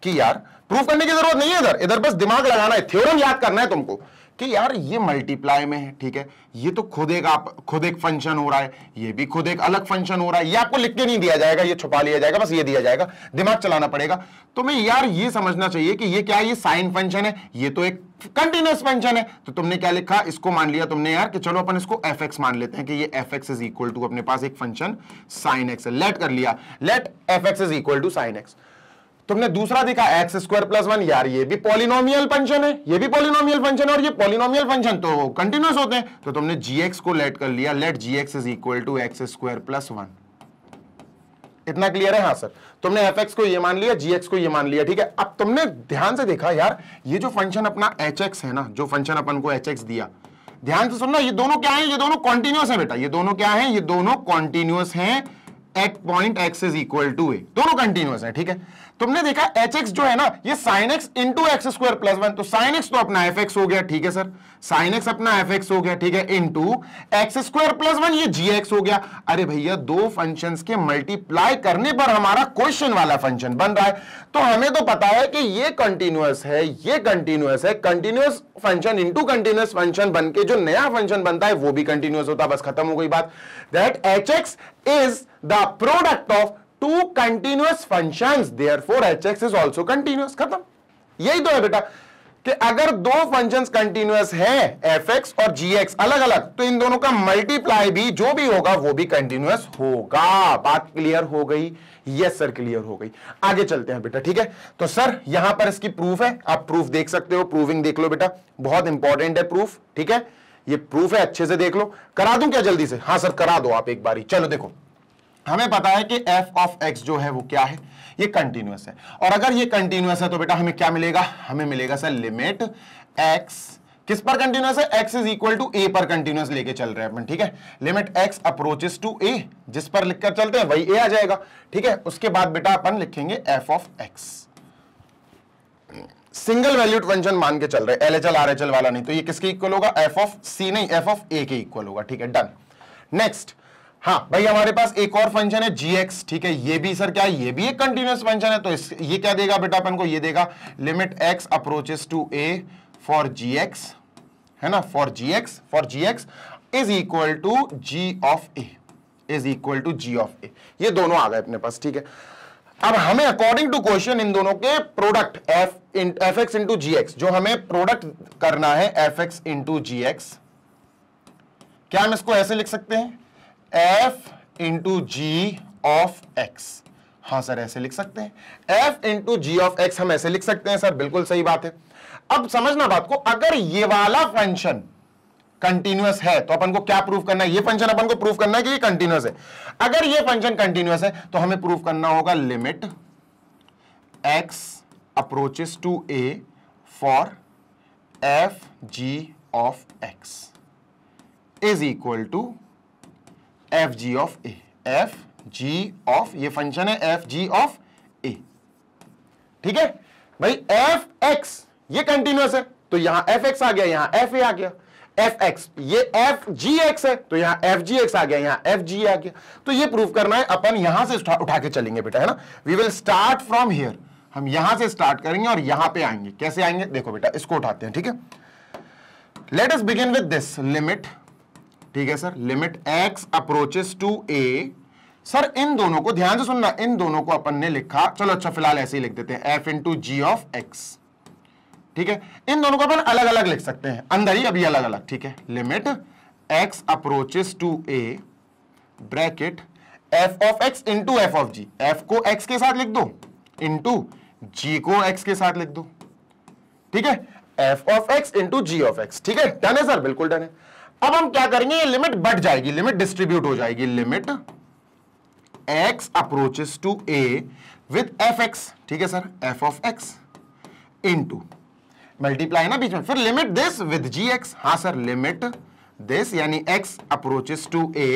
कि यार प्रूफ करने की जरूरत नहीं है इधर इधर बस दिमाग लगाना है थ्योरम याद करना है तुमको कि यार ये मल्टीप्लाई में है ठीक है ये तो खुद एक आप खुद एक फंक्शन हो रहा है ये भी खुद एक अलग फंक्शन हो रहा है ये आपको लिख के नहीं दिया जाएगा ये छुपा लिया जाएगा बस ये दिया जाएगा दिमाग चलाना पड़ेगा तो मैं यार ये समझना चाहिए कि ये क्या ये साइन फंक्शन है ये तो एक कंटिन्यूस फंक्शन है तो तुमने क्या लिखा इसको मान लिया तुमने यार कि चलो अपन इसको एफ एक्स मान लेते हैं कि ये f x is equal to अपने पास एक फंक्शन साइन एक्स है लेट कर लिया let f x is equal to sine x तुमने दूसरा देखा एक्स स्क्वायर प्लस वन यार ये भी पॉलिनोमियल फंक्शन है ये भी पॉलिनोमियल फंक्शन है और ये पॉलिनोमियल फंक्शन तो कंटिन्यूस होते हैं तो तुमने जीएक्स को लेट कर लिया let g x is equal to x square plus one इतना क्लियर है हाँ सर तुमने एफ एक्स को ये मान लिया जीएक्स को ये मान लिया ठीक है अब तुमने ध्यान से देखा यार ये जो फंक्शन अपना एच एक्स है ना जो फंक्शन अपन को एच एक्स दिया ध्यान से सुनना ये दोनों क्या है ये दोनों कॉन्टिन्यूस है बेटा ये दोनों क्या है ये दोनों कॉन्टिन्यूस है at point x is equal to a दोनों कंटिन्यूस है ठीक है तुमने देखा एच एक्स जो है ना ये sine x into x square plus one तो साइन एक्स तो अपना एफ एक्स हो गया ठीक है सर साइन एक्स अपना एफ एक्स हो गया ठीक है into x square plus one ये जी एक्स हो गया अरे भैया दो फंक्शन के मल्टीप्लाई करने पर हमारा क्वेश्चन वाला फंक्शन बन रहा है तो हमें तो पता है कि ये कंटिन्यूस है ये कंटिन्यूस है continuous function into continuous function बन के जो नया फंक्शन बनता है वो भी कंटिन्यूस होता है बस खत्म हो गई बात that h x is the product of two continuous function therefore h x is also continuous खत्म यही तो है बेटा कि अगर दो फंक्शंस कंटिन्यूस हैं fx और gx अलग अलग तो इन दोनों का मल्टीप्लाई भी जो भी होगा वो भी कंटिन्यूस होगा बात क्लियर हो गई यस सर क्लियर हो गई आगे चलते हैं बेटा ठीक है तो सर यहां पर इसकी प्रूफ है आप प्रूफ देख सकते हो प्रूविंग देख लो बेटा बहुत इंपॉर्टेंट है प्रूफ ठीक है ये प्रूफ है अच्छे से देख लो करा दू क्या जल्दी से हाँ सर करा दो आप एक बार चलो देखो हमें पता है कि एफ ऑफ एक्स जो है वो क्या है ये कंटिन्यूस है और अगर ये कंटिन्यूस है तो बेटा हमें क्या मिलेगा हमें मिलेगा सर लिमिट एक्स किस पर कंटिन्यूस है x is equal to a पर कंटिन्यूस लेके चल रहे हैं अपन ठीक है limit x approaches to a जिस पर लिखकर चलते हैं वही a आ जाएगा ठीक है उसके बाद बेटा अपन लिखेंगे f of x single valued function मान के चल रहे हैं एलएचएल आरएचएल वाला नहीं तो ये किसके इक्वल होगा f ऑफ c नहीं f ऑफ a के इक्वल होगा ठीक है डन नेक्स्ट हाँ भाई हमारे पास एक और फंक्शन है जी एक्स ठीक है ये भी सर क्या है ये भी एक कंटिन्यूस फंक्शन है तो इस ये क्या देगा बेटा अपन को ये देगा limit x approaches to a for g x है ना for g x for g x is equal to g of a is equal to g of a ये दोनों आ गए अपने पास ठीक है अब हमें अकॉर्डिंग टू क्वेश्चन इन दोनों के product f in f x into g x जो हमें प्रोडक्ट करना है f x into g x क्या हम इसको ऐसे लिख सकते हैं f into g of x हाँ सर ऐसे लिख सकते हैं f into g of x हम ऐसे लिख सकते हैं सर बिल्कुल सही बात है अब समझना बात को अगर ये वाला फंक्शन कंटिन्यूस है तो अपन को क्या प्रूफ करना है ये फंक्शन अपन को प्रूफ करना है कि ये कंटिन्यूस है अगर ये फंक्शन कंटिन्यूस है तो हमें प्रूफ करना होगा limit x approaches to a for f g of x is equal to f g of a f g of ये फंक्शन है एफ जी ऑफ ए ठीक है भाई एफ एक्स ये कंटिन्यूस है तो यहां एफ एक्स आ गया यहां एफ ए आ गया एफ एक्स ये एफ जी एक्स है तो यहां एफ जी एक्स आ गया यहां एफ जी आ गया तो ये प्रूव करना है अपन यहां से उठा, उठा के चलेंगे बेटा है ना we will start from here हम यहां से स्टार्ट करेंगे और यहां पे आएंगे कैसे आएंगे देखो बेटा इसको उठाते हैं ठीक है let us begin with this limit ठीक है sir limit x approaches to a sir इन दोनों को ध्यान से सुनना इन दोनों को अपन ने लिखा चलो अच्छा फिलहाल ऐसे ही लिख देते हैं f into g of x ठीक है इन दोनों को अपन अलग अलग लिख सकते हैं अंदर ही अभी अलग अलग ठीक है limit x approaches to a bracket f of x into f of g f को एक्स के साथ लिख दो इंटू जी को एक्स के साथ लिख दो ठीक है f of x into g of x ठीक है डन है सर बिल्कुल डन है अब हम क्या करेंगे ये लिमिट बढ़ जाएगी लिमिट डिस्ट्रीब्यूट हो जाएगी limit x approaches to a with f x ठीक है sir f of x into multiply ना बीच में फिर limit this with g x हाँ सर लिमिट दिस यानी x approaches to a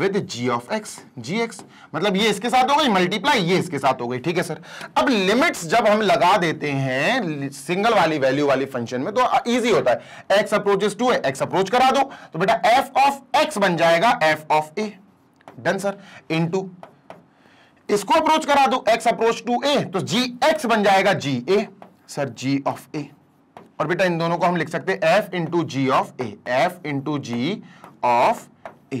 with g of x gx मतलब ये इसके साथ हो गई मल्टीप्लाई ये इसके साथ हो गई ठीक है सर अब लिमिट्स जब हम लगा देते हैं सिंगल वाली वैल्यू वाली फंक्शन में तो इजी होता है x approaches to a x approach करा दो तो बेटा f ऑफ x बन जाएगा f of a done sir into इसको अप्रोच करा दो x अप्रोच टू a तो जी एक्स बन जाएगा जी ए सर जी ऑफ ए और बेटा इन दोनों को हम लिख सकते हैं f into g of a f into g of a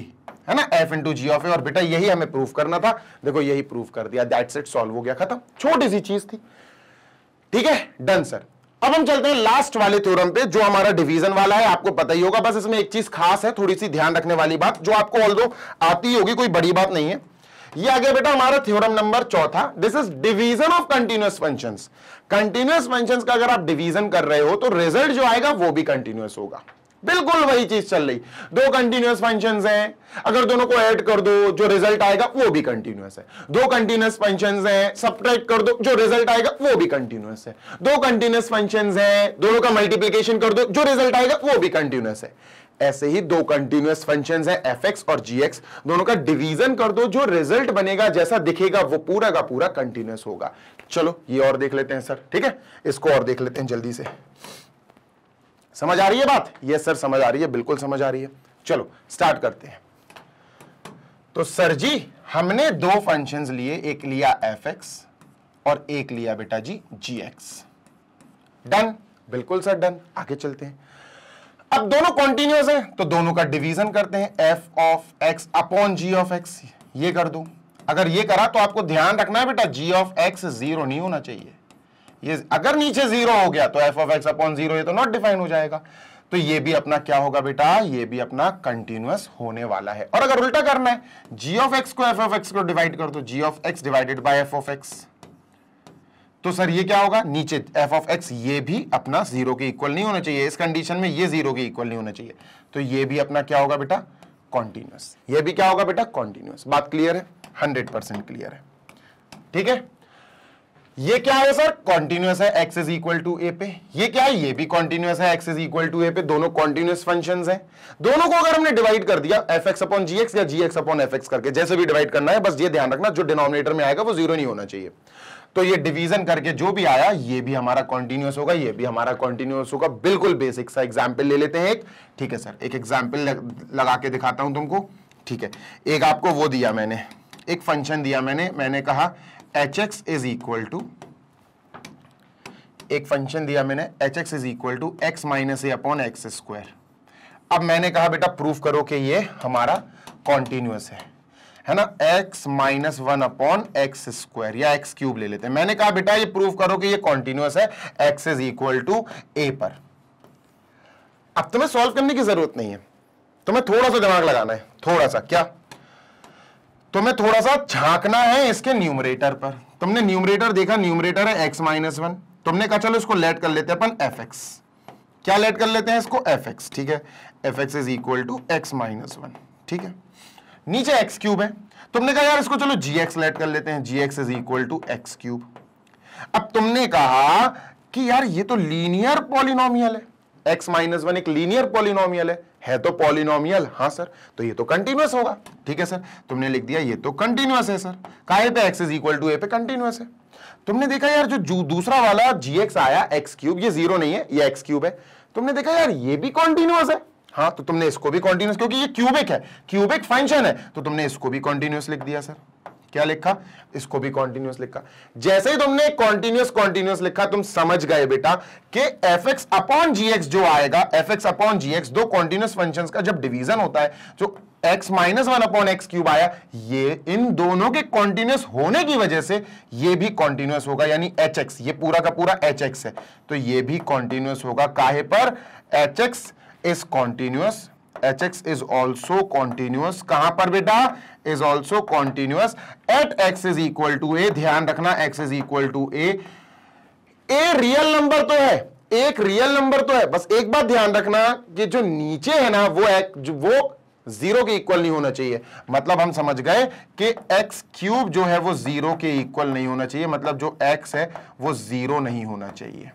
है ना f into g of a और बेटा यही हमें प्रूफ करना था देखो यही प्रूफ कर दिया दैट्स इट सॉल्व हो गया खत्म छोटी सी चीज थी ठीक है डन सर अब हम चलते हैं लास्ट वाले थ्योरम पे जो हमारा डिवीजन वाला है आपको पता ही होगा बस इसमें एक चीज खास है थोड़ी सी ध्यान रखने वाली बात जो आपको ऑल आती होगी कोई बड़ी बात नहीं है ये आगे बेटा हमारा थ्योरम नंबर चौथा this is division of continuous function continuous function का अगर आप डिवीजन कर रहे हो तो रिजल्ट जो आएगा वो भी कंटिन्यूस होगा बिल्कुल वही चीज चल रही दो कंटिन्यूस फंक्शन हैं अगर दोनों को ऐड कर दो जो रिजल्ट आएगा वो भी कंटिन्यूस है दो कंटिन्यूस फंक्शन हैं सब कर दो जो रिजल्ट आएगा वो भी कंटिन्यूस है दो कंटिन्यूस फंक्शन हैं दोनों का मल्टीप्लीकेशन कर दो जो रिजल्ट आएगा वो भी कंटिन्यूस है ऐसे ही दो कंटिन्यूस फंक्शन है एफ और जी दोनों का डिवीजन कर दो जो रिजल्ट बनेगा जैसा दिखेगा वो पूरा का पूरा कंटिन्यूस होगा चलो ये और देख लेते हैं सर ठीक है इसको और देख लेते हैं जल्दी से समझ आ रही है बात यस सर समझ आ रही है बिल्कुल समझ आ रही है चलो स्टार्ट करते हैं तो सर जी हमने दो फंक्शंस लिए एक लिया एफ एक्स और एक लिया बेटा जी जी एक्स डन बिल्कुल सर डन आगे चलते हैं अब दोनों कॉन्टिन्यूस है तो दोनों का डिवीजन करते हैं f of x upon g of x ये कर दो अगर ये करा तो आपको ध्यान रखना है बेटा जी ऑफ एक्स जीरो नहीं होना चाहिए ये अगर नीचे जीरो हो गया तो f of x upon zero तो नॉट डिफाइन हो जाएगा तो ये भी अपना क्या होगा बेटा ये भी अपना कंटिन्यूस होने वाला है और अगर उल्टा करना है जी ऑफ एक्स को एफ ऑफ एक्स को डिवाइड कर दो g of x divided by f of x तो सर ये क्या होगा नीचे एफ ऑफ एक्स ये भी अपना जीरो के इक्वल नहीं होना चाहिए इस कंडीशन में ये जीरो के इक्वल नहीं होना चाहिए तो ये भी अपना क्या होगा बेटा कॉन्टिन्यूस ये भी क्या होगा बेटा कॉन्टिन्यूस बात क्लियर है हंड्रेड परसेंट क्लियर है ठीक है ये क्या है सर कॉन्टिन्यूस है x is equal to a पे ये क्या है ये भी कॉन्टिन्यूस है x is equal to a पे दोनों कॉन्टिन्यूस फंक्शन हैं दोनों को अगर हमने डिवाइड कर दिया f x upon g x या g x upon f x करके जैसे भी डिवाइड करना है बस ये ध्यान रखना जो डिनोमिनेटर में आएगा वो जीरो नहीं होना चाहिए तो ये डिवीजन करके जो भी आया ये भी हमारा कॉन्टिन्यूस होगा ये भी हमारा कॉन्टिन्यूस होगा बिल्कुल बेसिक सा एग्जाम्पल ले लेते हैं एक ठीक है सर एक एग्जाम्पल लगा के दिखाता हूं तुमको ठीक है एक आपको वो दिया मैंने एक फंक्शन दिया मैंने मैंने कहा h x is equal to एक फंक्शन दिया मैंने h x is equal to x minus a upon x square अब मैंने कहा बेटा प्रूफ करो कि ये हमारा कॉन्टिन्यूस है है ना x minus one upon x square या एक्स क्यूब ले लेते हैं मैंने कहा बेटा ये प्रूव करो कि ये कॉन्टिन्यूस है x is equal to a पर अब तुम्हें सॉल्व करने की जरूरत नहीं है तुम्हें थोड़ा सा दिमाग लगाना है थोड़ा सा क्या तुम्हें थोड़ा सा झांकना है इसके न्यूमरेटर पर तुमने न्यूमरेटर देखा न्यूमरेटर है एक्स माइनस वन तुमने कहा चलो इसको लेट कर लेते हैं अपन एफ एक्स क्या लेट कर लेते हैं इसको एफ एक्स ठीक है f x is equal to x minus one ठीक है नीचे एक्स क्यूब है तुमने कहा यार इसको चलो जी एक्स लेट कर लेते हैं g x is equal to x cube अब तुमने कहा कि यार ये तो लीनियर पॉलिनोमियल है एक्स माइनस वन एक लीनियर पॉलिनोमियल है है तो पॉलिनोमियल हाँ सर तो ये तो कंटिन्यूस होगा ठीक है सर तुमने लिख दिया ये तो कंटिन्यूस है सर काहे पे x is equal to a पे कंटिन्यूस है तुमने देखा यार जो दूसरा वाला जी एक्स आया एक्स क्यूब ये जीरो नहीं है ये एक्स क्यूब है तुमने देखा यार ये भी कॉन्टिन्यूस है हाँ तो तुमने इसको भी कॉन्टिन्यूस क्योंकि ये क्यूबिक है क्यूबिक फंक्शन है तो तुमने इसको भी कॉन्टिन्यूस लिख दिया सर क्या लिखा इसको भी कॉन्टिन्यूस लिखा जैसे ही तुमने कॉन्टिन्यूस कॉन्टिन्यूस लिखा तुम समझ गए बेटा कि f x upon g x जो आएगा f x upon g x दो कॉन्टिन्यूस फंक्शन का जब डिविजन होता है जो x minus one upon x cube आया ये इन दोनों के कॉन्टिन्यूस होने की वजह से ये भी कॉन्टिन्यूस होगा यानी एच एक्स ये पूरा का पूरा एच एक्स है तो ये भी कॉन्टिन्यूस होगा काहे पर h x is continuous h x is also continuous कहां पर बेटा is also continuous at x is equal to a ध्यान रखना x is equal to a a real number तो है एक रियल नंबर तो है बस एक बात ध्यान रखना कि जो नीचे है ना वो एक, जो वो जीरो के इक्वल नहीं होना चाहिए मतलब हम समझ गए कि एक्स क्यूब जो है वो जीरो के इक्वल नहीं होना चाहिए मतलब जो एक्स है वो जीरो नहीं होना चाहिए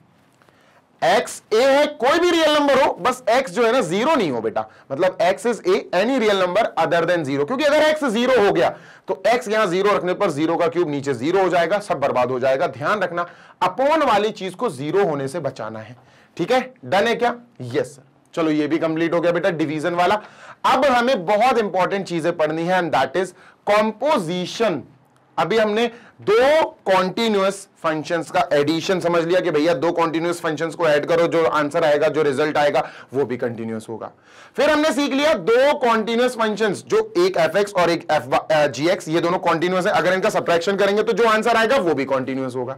एक्स ए है कोई भी रियल नंबर हो बस एक्स जो है ना जीरो नहीं हो बेटा मतलब x is a any real number other than zero क्योंकि अगर एक्स जीरो हो गया तो एक्स यहां जीरो रखने पर जीरो का क्यूब नीचे जीरो हो जाएगा सब बर्बाद हो जाएगा ध्यान रखना अपोन वाली चीज को जीरो होने से बचाना है ठीक है डन है क्या यस चलो ये भी कंप्लीट हो गया बेटा डिवीजन वाला अब हमें बहुत इंपॉर्टेंट चीजें पढ़नी है एंड दैट इज कॉम्पोजिशन अभी हमने दो कॉन्टिन्यूस फंक्शंस का एडिशन समझ लिया कि भैया दो कॉन्टिन्यूस फंक्शंस को ऐड करो जो आंसर आएगा जो रिजल्ट आएगा वो भी कंटिन्यूस होगा फिर हमने सीख लिया दो कॉन्टिन्यूस फंक्शंस जो एक एफ और एक एफ जी ये दोनों कॉन्टिन्यूस है अगर इनका सब्ट्रैक्शन करेंगे तो जो आंसर आएगा वो भी कॉन्टिन्यूस होगा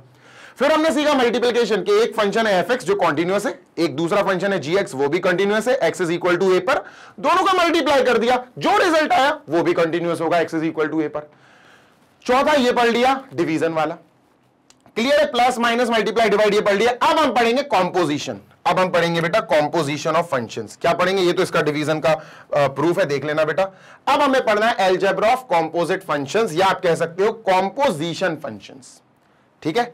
फिर हमने सीखा मल्टीप्लिकेशन के एक फंक्शन है एफ जो कॉन्टिन्यूस है एक दूसरा फंक्शन है जी वो भी कंटिन्यूस है x is equal to a पर दोनों का मल्टीप्लाई कर दिया जो रिजल्ट आया वो भी कंटिन्यूस होगा x is equal to a पर चौथा ये पढ़ लिया डिवीजन वाला क्लियर है प्लस माइनस मल्टीप्लाई डिवाइड ये पढ़ लिया अब हम पढ़ेंगे कॉम्पोजिशन अब हम पढ़ेंगे बेटा कॉम्पोजिशन ऑफ फंक्शन क्या पढ़ेंगे ये तो इसका डिवीजन का प्रूफ है देख लेना बेटा अब हमें पढ़ना है एलजेब्रा ऑफ कॉम्पोजिट फंक्शन या आप कह सकते हो कॉम्पोजिशन फंक्शन ठीक है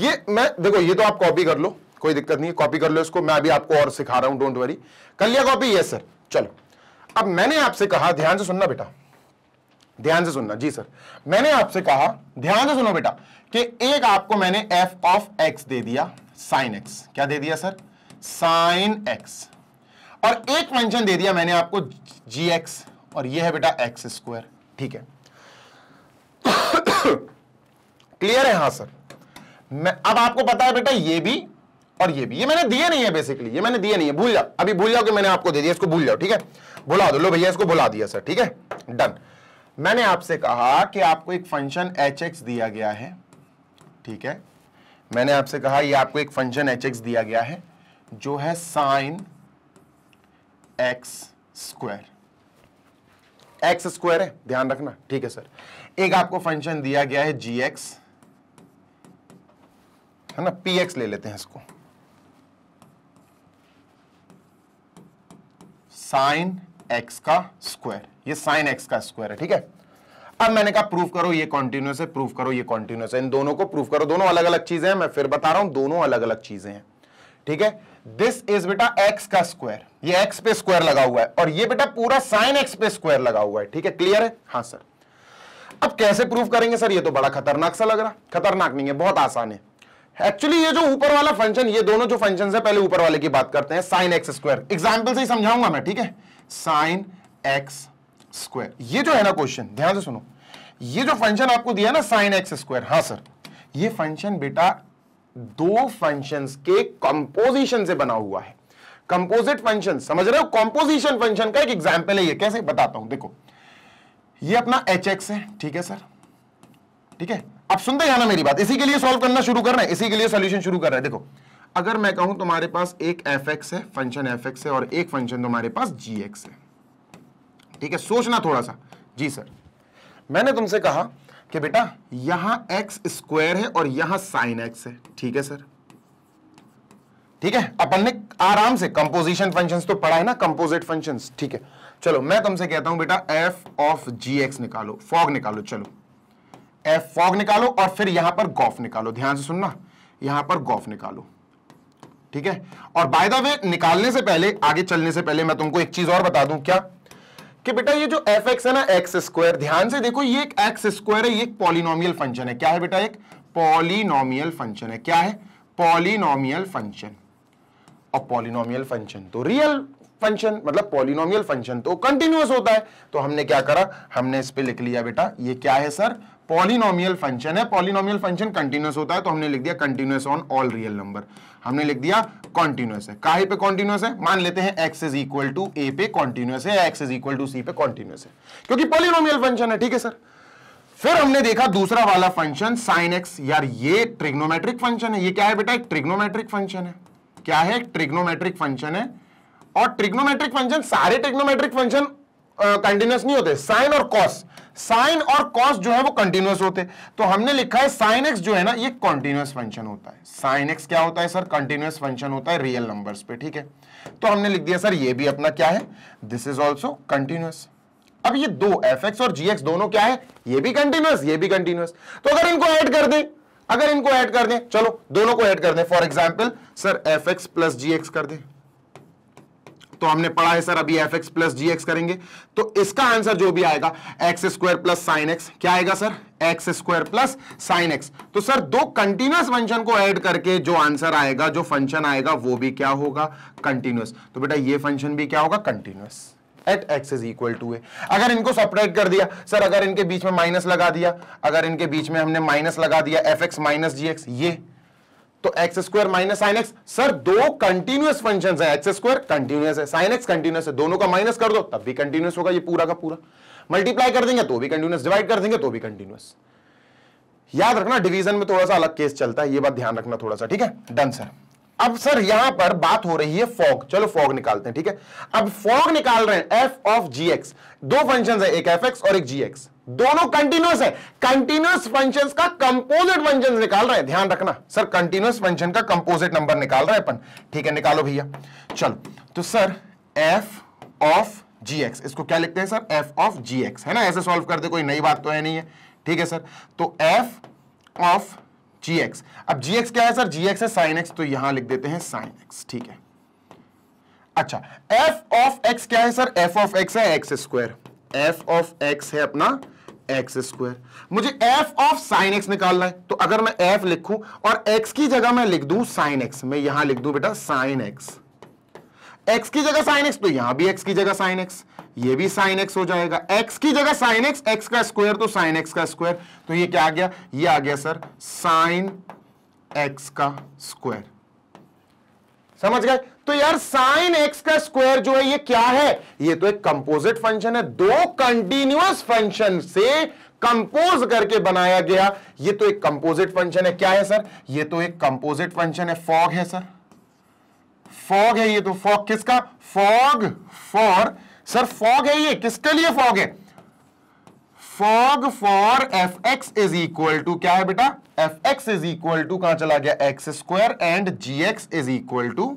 ये मैं देखो ये तो आप कॉपी कर लो कोई दिक्कत नहीं है कॉपी कर लो इसको मैं अभी आपको और सिखा रहा हूं डोंट वरी कर लिया कॉपी यस सर चलो अब मैंने आपसे कहा ध्यान से सुनना बेटा ध्यान से सुनना जी सर मैंने आपसे कहा ध्यान से सुनो बेटा कि एक आपको मैंने एफ ऑफ एक्स दे दिया साइन एक्स क्या दे दिया सर साइन एक्स और एक फंक्शन दे दिया मैंने आपको जी एक्स और ये है बेटा एक्स स्क्वायर ठीक है क्लियर है हां सर मैं अब आपको पता है बेटा ये भी और ये भी ये मैंने दिए नहीं है बेसिकली ये मैंने दिए नहीं है भूल जाओ अभी भूल जाओ कि मैंने आपको दे दिया इसको भूल जाओ ठीक है बुला दो लो भैया इसको बुला दिया सर ठीक है डन मैंने आपसे कहा कि आपको एक फंक्शन एच एक्स दिया गया है ठीक है मैंने आपसे कहा ये आपको एक फंक्शन एच एक्स दिया गया है जो है sine x square x square है ध्यान रखना ठीक है सर एक आपको फंक्शन दिया गया है जी एक्स है ना पी एक्स ले लेते हैं इसको साइन एक्स का स्क्वायर ये साइन एक्स का स्क्वायर है ठीक है अब मैंने कहा प्रूफ करो ये कॉन्टिन्यूस है प्रूफ करो ये कॉन्टिन्यूस है इन दोनों को प्रूफ करो दोनों अलग अलग चीजें हैं मैं फिर बता रहा हूं दोनों अलग अलग चीजें हैं ठीक है दिस इज बेटा एक्स का स्क्वायर ये एक्स पे स्क्वायर लगा हुआ है और ये बेटा पूरा साइन एक्स पे स्क्वायर लगा हुआ है ठीक है क्लियर है हाँ सर अब कैसे प्रूफ करेंगे सर ये तो बड़ा खतरनाक सा लग रहा खतरनाक नहीं है बहुत आसान है एक्चुअली ये जो ऊपर वाला फंक्शन ये दोनों जो फंक्शन है पहले ऊपर वाले की बात करते हैं साइन एक्स स्क्वायर एग्जाम्पल से ही समझाऊंगा मैं ठीक है साइन एक्स स्क्वायर ये जो है ना क्वेश्चन ध्यान से सुनो ये जो फंक्शन आपको दिया ना साइन एक्स स्क्वायर हाँ सर ये फंक्शन बेटा दो फंक्शन के कंपोजिशन से बना हुआ है कंपोजिट फंक्शन समझ रहे हो कंपोजिशन फंक्शन का एक एग्जांपल है ये कैसे बताता हूं देखो ये अपना एच एक्स है ठीक है सर ठीक है अब सुनते हैं ना मेरी बात इसी के लिए सॉल्व करना शुरू कर रहे हैं इसी के लिए सोल्यूशन शुरू कर रहे हैं देखो अगर मैं कहूं तुम्हारे पास एक एफ एक्स है फंक्शन एफ एक्स है और एक फंक्शन तुम्हारे पास जी एक्स है ठीक है सोचना थोड़ा सा जी सर मैंने तुमसे कहा कि बेटा यहां एक्स स्क्वायर है और यहां साइन एक्स है ठीक है सर ठीक है अपन ने आराम से कंपोजिशन फंक्शंस तो पढ़ा है ना कंपोजिट फंक्शंस ठीक है चलो मैं तुमसे कहता हूं बेटा एफ ऑफ जी एक्स निकालो फॉग निकालो चलो एफ फॉग निकालो और फिर यहां पर गॉफ निकालो ध्यान से सुनना यहां पर गॉफ निकालो ठीक है और बाय द वे निकालने से पहले आगे चलने से पहले मैं तुमको एक चीज और बता दूं क्या कि बेटा ये जो एफ एक्स है ना एक्स स्क्वायर ध्यान से देखो ये एक एक्स स्क्वायर है ये एक पॉलिनोमियल फंक्शन है क्या है बेटा एक पॉलिनोमियल फंक्शन है क्या है पॉलिनोमियल फंक्शन और पॉलिनोमियल फंक्शन तो रियल फंक्शन मतलब पॉलिनोमियल फंक्शन तो कंटिन्यूस होता है तो हमने क्या करा हमने इस पर लिख लिया बेटा ये क्या है सर पॉलिनोमियल फंक्शन है पॉलिनोमियल फंक्शन कंटिन्यूस होता है तो हमने लिख दिया continuous on all real number हमने लिख दिया कॉन्टिन्यूस है काहे पे कॉन्टिन्यूस है मान लेते हैं x is equal to a पे कॉन्टिन्यूस है x is equal to c पे कॉन्टिन्यूस है क्योंकि पॉलिनोमियल फंक्शन है ठीक है सर फिर हमने देखा दूसरा वाला फंक्शन साइन एक्स यार ये ट्रिग्नोमेट्रिक फंक्शन है ये क्या है बेटा एक ट्रिग्नोमेट्रिक फंक्शन है क्या है ट्रिग्नोमेट्रिक फंक्शन है और ट्रिग्नोमेट्रिक फंक्शन सारे ट्रिग्नोमेट्रिक फंक्शन कंटिन्यूस नहीं होते साइन और कॉस साइन और कॉस जो है वो कंटिन्यूस होते तो हमने लिखा है साइन एक्स जो है ना ये कंटिन्यूस फंक्शन होता है साइन एक्स क्या होता है सर कंटिन्यूस फंक्शन होता है रियल नंबर्स पे ठीक है तो हमने लिख दिया सर ये भी अपना क्या है दिस इज ऑल्सो कंटिन्यूस अब ये दो एफ एक्स और जी एक्स दोनों क्या है ये भी कंटिन्यूस ये भी कंटिन्यूस तो अगर इनको एड कर दें अगर इनको एड कर दें चलो दोनों को एड कर दें for example sir f x plus g x कर दें तो हमने पढ़ा है सर अभी f x plus g x करेंगे तो इसका आंसर जो भी आएगा x square plus sine x क्या आएगा sir x square plus sine x तो सर दो कंटिन्यूस फंक्शन को ऐड करके जो आंसर आएगा जो फंक्शन आएगा वो भी क्या होगा कंटिन्यूस तो बेटा ये फंक्शन भी क्या होगा continuous at x is equal to a अगर इनको सपरेट कर दिया सर अगर इनके बीच में माइनस लगा दिया अगर इनके बीच में हमने माइनस लगा दिया f x minus g x ये तो x square minus sine x sir दो कंटिन्यूस फंक्शन है एक्स स्क्वायर कंटिन्यूस है साइन एक्स कंटिन्यूस है दोनों का माइनस कर दो तब भी कंटिन्यूस होगा ये पूरा का पूरा मल्टीप्लाई कर देंगे तो भी कंटिन्यूस डिवाइड कर देंगे तो भी कंटिन्यूस याद रखना डिवीजन में थोड़ा सा अलग केस चलता है ये बात ध्यान रखना थोड़ा सा ठीक है डन सर अब सर यहां पर बात हो रही है फॉग चलो फॉग निकालते हैं ठीक है अब फॉग निकाल रहे हैं एफ ऑफ जी एक्स दो फंक्शन है एक एफ एक्स और एक जी एक्स दोनों कंटिन्यूस है कंटिन्यूस फंक्शन का कंपोजिट फंक्शन निकाल रहे हैं ध्यान रखना सर कंटिन्यूस फंक्शन का कंपोजिट नंबर निकाल रहे हैं अपन ठीक है निकालो भैया चलो तो sir f of g x इसको क्या लिखते हैं sir f of g x है ना ऐसे सॉल्व कर दे कोई नई बात तो है नहीं है ठीक है सर तो एफ ऑफ जी एक्स अब जी एक्स क्या है सर जी एक्स है साइन एक्स तो यहां लिख देते हैं साइन एक्स ठीक है अच्छा एफ ऑफ एक्स क्या है सर एफ ऑफ एक्स है x square f of x है अपना एक्स स्क्वायर मुझे एफ ऑफ साइन एक्स निकालना है तो अगर मैं एफ लिखूं और एक्स की जगह मैं लिख दूं साइन एक्स मैं यहां लिख दूं बेटा साइन एक्स एक्स की जगह साइन एक्स तो यहां भी एक्स की जगह साइन एक्स ये भी साइन एक्स हो जाएगा एक्स की जगह साइन एक्स एक्स का स्क्वायर तो साइन एक्स का स्क्वायर तो ये क्या आ गया ये आ गया सर साइन एक्स का स्क्वायर समझ गए तो यार साइन एक्स का स्क्वायर जो है ये क्या है ये तो एक कंपोजिट फंक्शन है दो कंटिन्यूस फंक्शन से कंपोज करके बनाया गया ये तो एक कंपोजिट फंक्शन है क्या है सर ये तो एक कंपोजिट फंक्शन है फॉग है सर फॉग है ये तो फॉग किसका फॉग फॉर सर फॉग है ये किसके लिए फॉग है fog for f x is equal to क्या है बेटा f x is equal to कहां चला गया x square and g x is equal to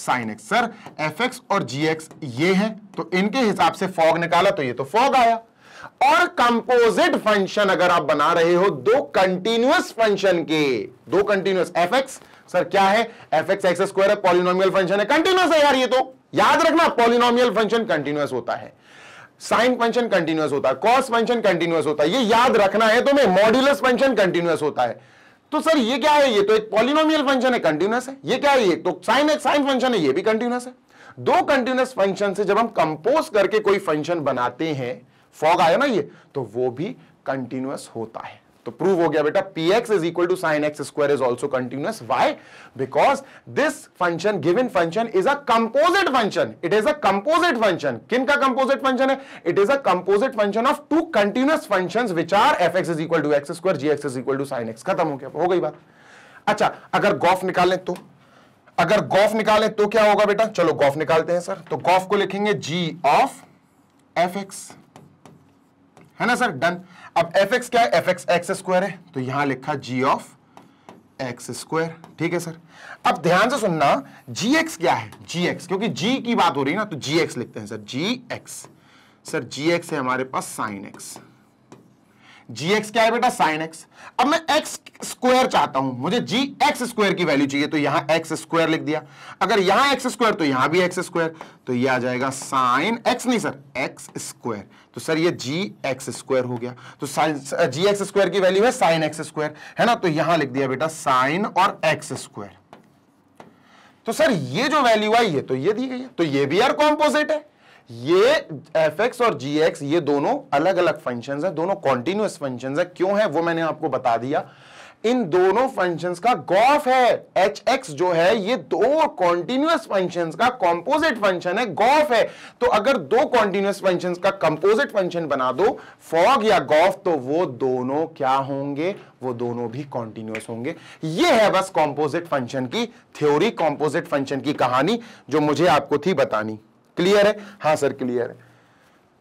sine x sir f x और जी एक्स ये है तो इनके हिसाब से फॉग निकाला तो ये तो फॉग आया और कंपोजिट फंक्शन अगर आप बना रहे हो दो कंटिन्यूस फंक्शन के दो कंटिन्यूस एफ एक्स सर क्या है एफ एक्स एक्स स्क्वायर है पॉलिनोमियल फंक्शन है कंटिन्यूस है यार ये तो याद रखना पॉलिनोमियल फंक्शन कंटिन्यूस होता है साइन फंक्शन कंटिन्यूस होता है कॉस फंक्शन कंटिन्यूस होता है ये याद रखना है तुम्हें मॉड्यूलस फंक्शन कंटिन्यूस होता है तो सर ये क्या है ये तो एक पॉलिनोमियल फंक्शन है कंटिन्यूस है ये क्या है ये तो साइन एक साइन फंक्शन है ये भी कंटिन्यूस है दो कंटिन्यूस फंक्शन से जब हम कंपोज करके कोई फंक्शन बनाते हैं फॉग आया ना ये तो वो भी कंटिन्यूस होता है तो प्रूव हो गया बेटा p x is equal to sine x square is also continuous why because this function in function is a composite function it is a composite function किन का कंपोजिट फंक्शन है it is a composite function of two continuous function which are f x is equal to x square g x is equal to sine x खत्म हो गया हो गई बात अच्छा अगर गॉफ निकालें तो अगर गॉफ निकालें तो क्या होगा बेटा चलो गॉफ निकालते हैं सर तो गॉफ को लिखेंगे जी ऑफ एफ एक्स है ना सर डन अब एफ एक्स क्या है एफ एक्स एक्स स्क्वायर है तो यहां लिखा जी ऑफ एक्स स्क्वायर ठीक है सर अब ध्यान से सुनना जी एक्स क्या है जी एक्स क्योंकि जी की बात हो रही है ना तो जी एक्स लिखते हैं sir g x sir g x है हमारे पास साइन एक्स जी एक्स क्या है बेटा साइन एक्स अब मैं एक्स स्क्वायर चाहता हूं मुझे जी एक्स स्क्वायर की वैल्यू चाहिए तो यहां एक्स स्क्वायर लिख दिया अगर यहां एक्स स्क्वायर तो यहां भी एक्स स्क्वायर तो ये आ जाएगा साइन एक्स नहीं सर एक्स स्क्वायर तो सर ये जी एक्स स्क्वायर हो गया तो साइन जी एक्स स्क्वायर की वैल्यू है साइन एक्स स्क्वायर है ना तो यहां लिख दिया बेटा साइन और एक्स स्क्वायर तो सर ये जो वैल्यू आई है तो ये दी गई है तो ये भी यार कॉम्पोजिट है ये एफ uh, एक्स और जी एक्स ये दोनों अलग अलग फंक्शन है दोनों कॉन्टिन्यूस फंक्शन है क्यों है वो मैंने आपको बता दिया इन दोनों फंक्शंस का गॉफ है एच एक्स जो है ये दो कॉन्टिन्यूस फंक्शंस का कॉम्पोजिट फंक्शन है गॉफ है तो अगर दो कॉन्टिन्यूस फंक्शंस का कंपोजिट फंक्शन बना दो फॉग या गॉफ तो वो दोनों क्या होंगे वो दोनों भी कॉन्टिन्यूस होंगे ये है बस कॉम्पोजिट फंक्शन की थ्योरी कॉम्पोजिट फंक्शन की कहानी जो मुझे आपको थी बतानी क्लियर है हाँ सर क्लियर है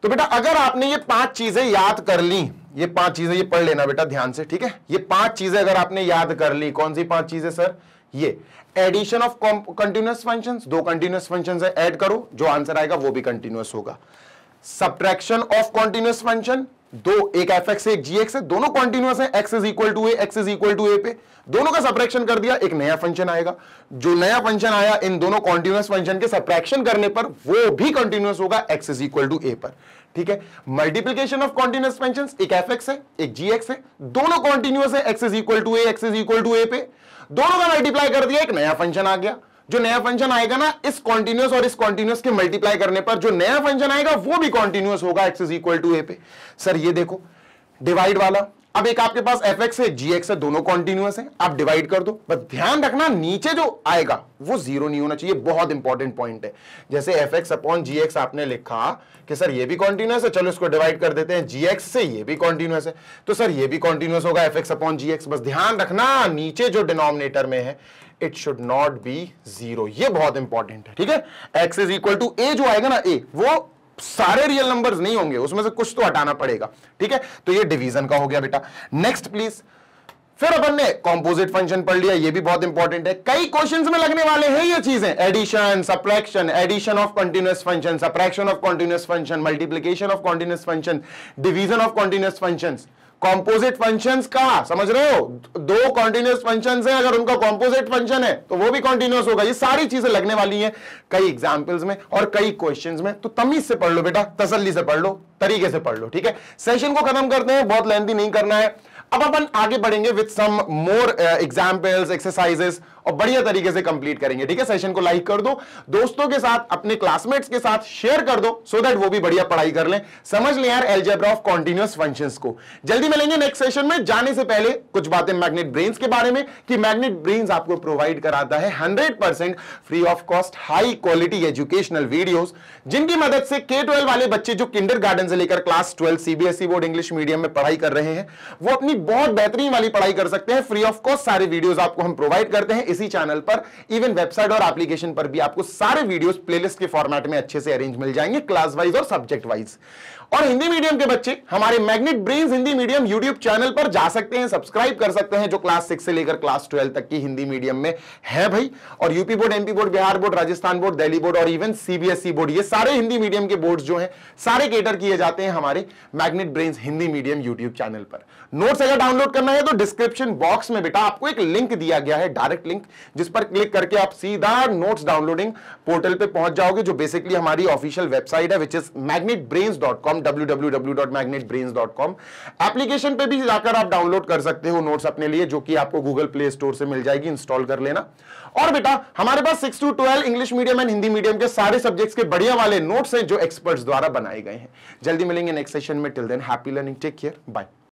तो बेटा अगर आपने ये पांच चीजें याद कर ली ये पांच चीजें ये पढ़ लेना बेटा ध्यान से ठीक है ये पांच चीजें अगर आपने याद कर ली कौन सी पांच चीजें सर ये एडिशन ऑफ कंटिन्यूस फंक्शन दो कंटिन्यूस फंक्शन है ऐड करो जो आंसर आएगा वो भी कंटिन्यूस होगा सब्ट्रैक्शन ऑफ कॉन्टिन्यूस फंक्शन दो एक एफ एक्स एक जी एक्स है दोनों कॉन्टिन्यूस है x is equal to a x is equal to a पे दोनों का सप्रेक्शन कर दिया एक नया फंक्शन आएगा जो नया फंक्शन आया इन दोनों कॉन्टिन्यूस फंक्शन के सप्रेक्शन करने पर वो भी कॉन्टिन्यूस होगा x is equal to a पर ठीक है मल्टीप्लीकेशन ऑफ कॉन्टिन्यूस फंक्शन एक एफ एक्स है एक जी एक्स है दोनों कॉन्टिन्यूस है x is equal to a x is equal to a पे दोनों का मल्टीप्लाई कर दिया एक नया फंक्शन आ गया जो नया फंक्शन आएगा ना इस कॉन्टिन्यूस और इस कॉन्टिन्यूस के मल्टीप्लाई करने पर जो नया फंक्शन आएगा वो भी कॉन्टिन्यूस होगा x is equal to a पे सर ये देखो डिवाइड वाला अब एक आपके पास एफ एक्स है जी एक्स है दोनों कॉन्टिन्यूस है आप डिवाइड कर दो बस ध्यान रखना नीचे जो आएगा वो जीरो नहीं होना चाहिए बहुत इंपॉर्टेंट पॉइंट है जैसे f x upon g x आपने लिखा कि सर ये भी कॉन्टिन्यूस है चलो इसको डिवाइड कर देते हैं जी एक्स से ये भी कॉन्टिन्यूस है तो सर ये भी कॉन्टिन्यूस होगा f x upon g x बस ध्यान रखना नीचे जो डिनोमिनेटर में है it should not be zero बहुत इंपॉर्टेंट है ठीक है x is equal to a जो आएगा ना ए वो सारे रियल नंबर्स नहीं होंगे उसमें से कुछ तो हटाना पड़ेगा ठीक है तो ये डिवीजन का हो गया बेटा नेक्स्ट प्लीज फिर अपन ने कॉम्पोजिट फंक्शन पढ़ लिया ये भी बहुत इंपॉर्टेंट है कई क्वेश्चंस में लगने वाले हैं ये चीजें addition subtraction addition of continuous function subtraction of continuous function multiplication of continuous function division of continuous functions composite function कहा समझ रहे हो दो कॉन्टिन्यूस फंक्शन है अगर उनका कॉम्पोजिट फंक्शन है तो वो भी कॉन्टिन्यूस होगा ये सारी चीजें लगने वाली हैं कई एग्जाम्पल्स में और कई क्वेश्चंस में तो तमीज से पढ़ लो बेटा तसल्ली से पढ़ लो तरीके से पढ़ लो ठीक है सेशन को खत्म करते हैं बहुत लेंथी नहीं करना है अब अपन आगे बढ़ेंगे with some more examples exercises और बढ़िया तरीके से कंप्लीट करेंगे ठीक है सेशन को लाइक कर दो दोस्तों के साथ अपने क्लासमेट्स के साथ शेयर कर दो सो so दैट वो भी बढ़िया पढ़ाई कर लें समझ लें यार एलजेब्रा ऑफ कॉन्टिन्यूस फंक्शन को जल्दी मिलेंगे नेक्स्ट सेशन में जाने से पहले कुछ बातें मैग्नेट ब्रेन्स के बारे में कि मैग्नेट ब्रेन्स आपको प्रोवाइड कराता है hundred free of cost high quality educational video जिनकी मदद से के ट्वेल्व वाले बच्चे जो किंडर गार्डन से लेकर class twelve CBSE board English medium में पढ़ाई कर रहे हैं वो अपनी बहुत बेहतरीन वाली पढ़ाई कर सकते हैं फ्री ऑफ कॉस्ट सारे वीडियोस आपको हम प्रोवाइड करते हैं इसी चैनल पर इवन वेबसाइट और एप्लीकेशन पर भी आपको सारे वीडियोस प्लेलिस्ट के फॉर्मेट में अच्छे से अरेंज मिल जाएंगे क्लास वाइज और सब्जेक्ट वाइज और हिंदी मीडियम के बच्चे हमारे Magnet Brain Hindi medium YouTube channel पर जा सकते हैं सब्सक्राइब कर सकते हैं जो क्लास सिक्स से लेकर क्लास ट्वेल्व तक की हिंदी मीडियम में है भाई और UP board MP board Bihar board Rajasthan board Delhi board और इवन सीबीएसई e बोर्ड ये सारे हिंदी मीडियम के बोर्ड जो है सारे केटर किए जाते हैं हमारे Magnet Brain Hindi medium YouTube channel पर नोट्स अगर डाउनलोड करना है तो डिस्क्रिप्शन बॉक्स में बेटा आपको एक लिंक दिया गया है डायरेक्ट लिंक जिस पर क्लिक करके आप सीधा नोट्स डाउनलोडिंग पोर्टल पर पहुंच जाओगे जो बेसिकली हमारी ऑफिशियल वेबसाइट है which is Magnet Brain dot com www.magnetbrains.com application पे भी जाकर आप डाउनलोड कर सकते हो नोट्स अपने लिए जो कि आपको गूगल प्ले स्टोर से मिल जाएगी इंस्टॉल कर लेना और बेटा हमारे पास six to twelve English medium and Hindi medium के सारे सब्जेक्ट्स के बढ़िया वाले नोट्स हैं जो एक्सपर्ट्स द्वारा बनाए गए हैं जल्दी मिलेंगे नेक्स्ट सेशन में till then happy learning take care bye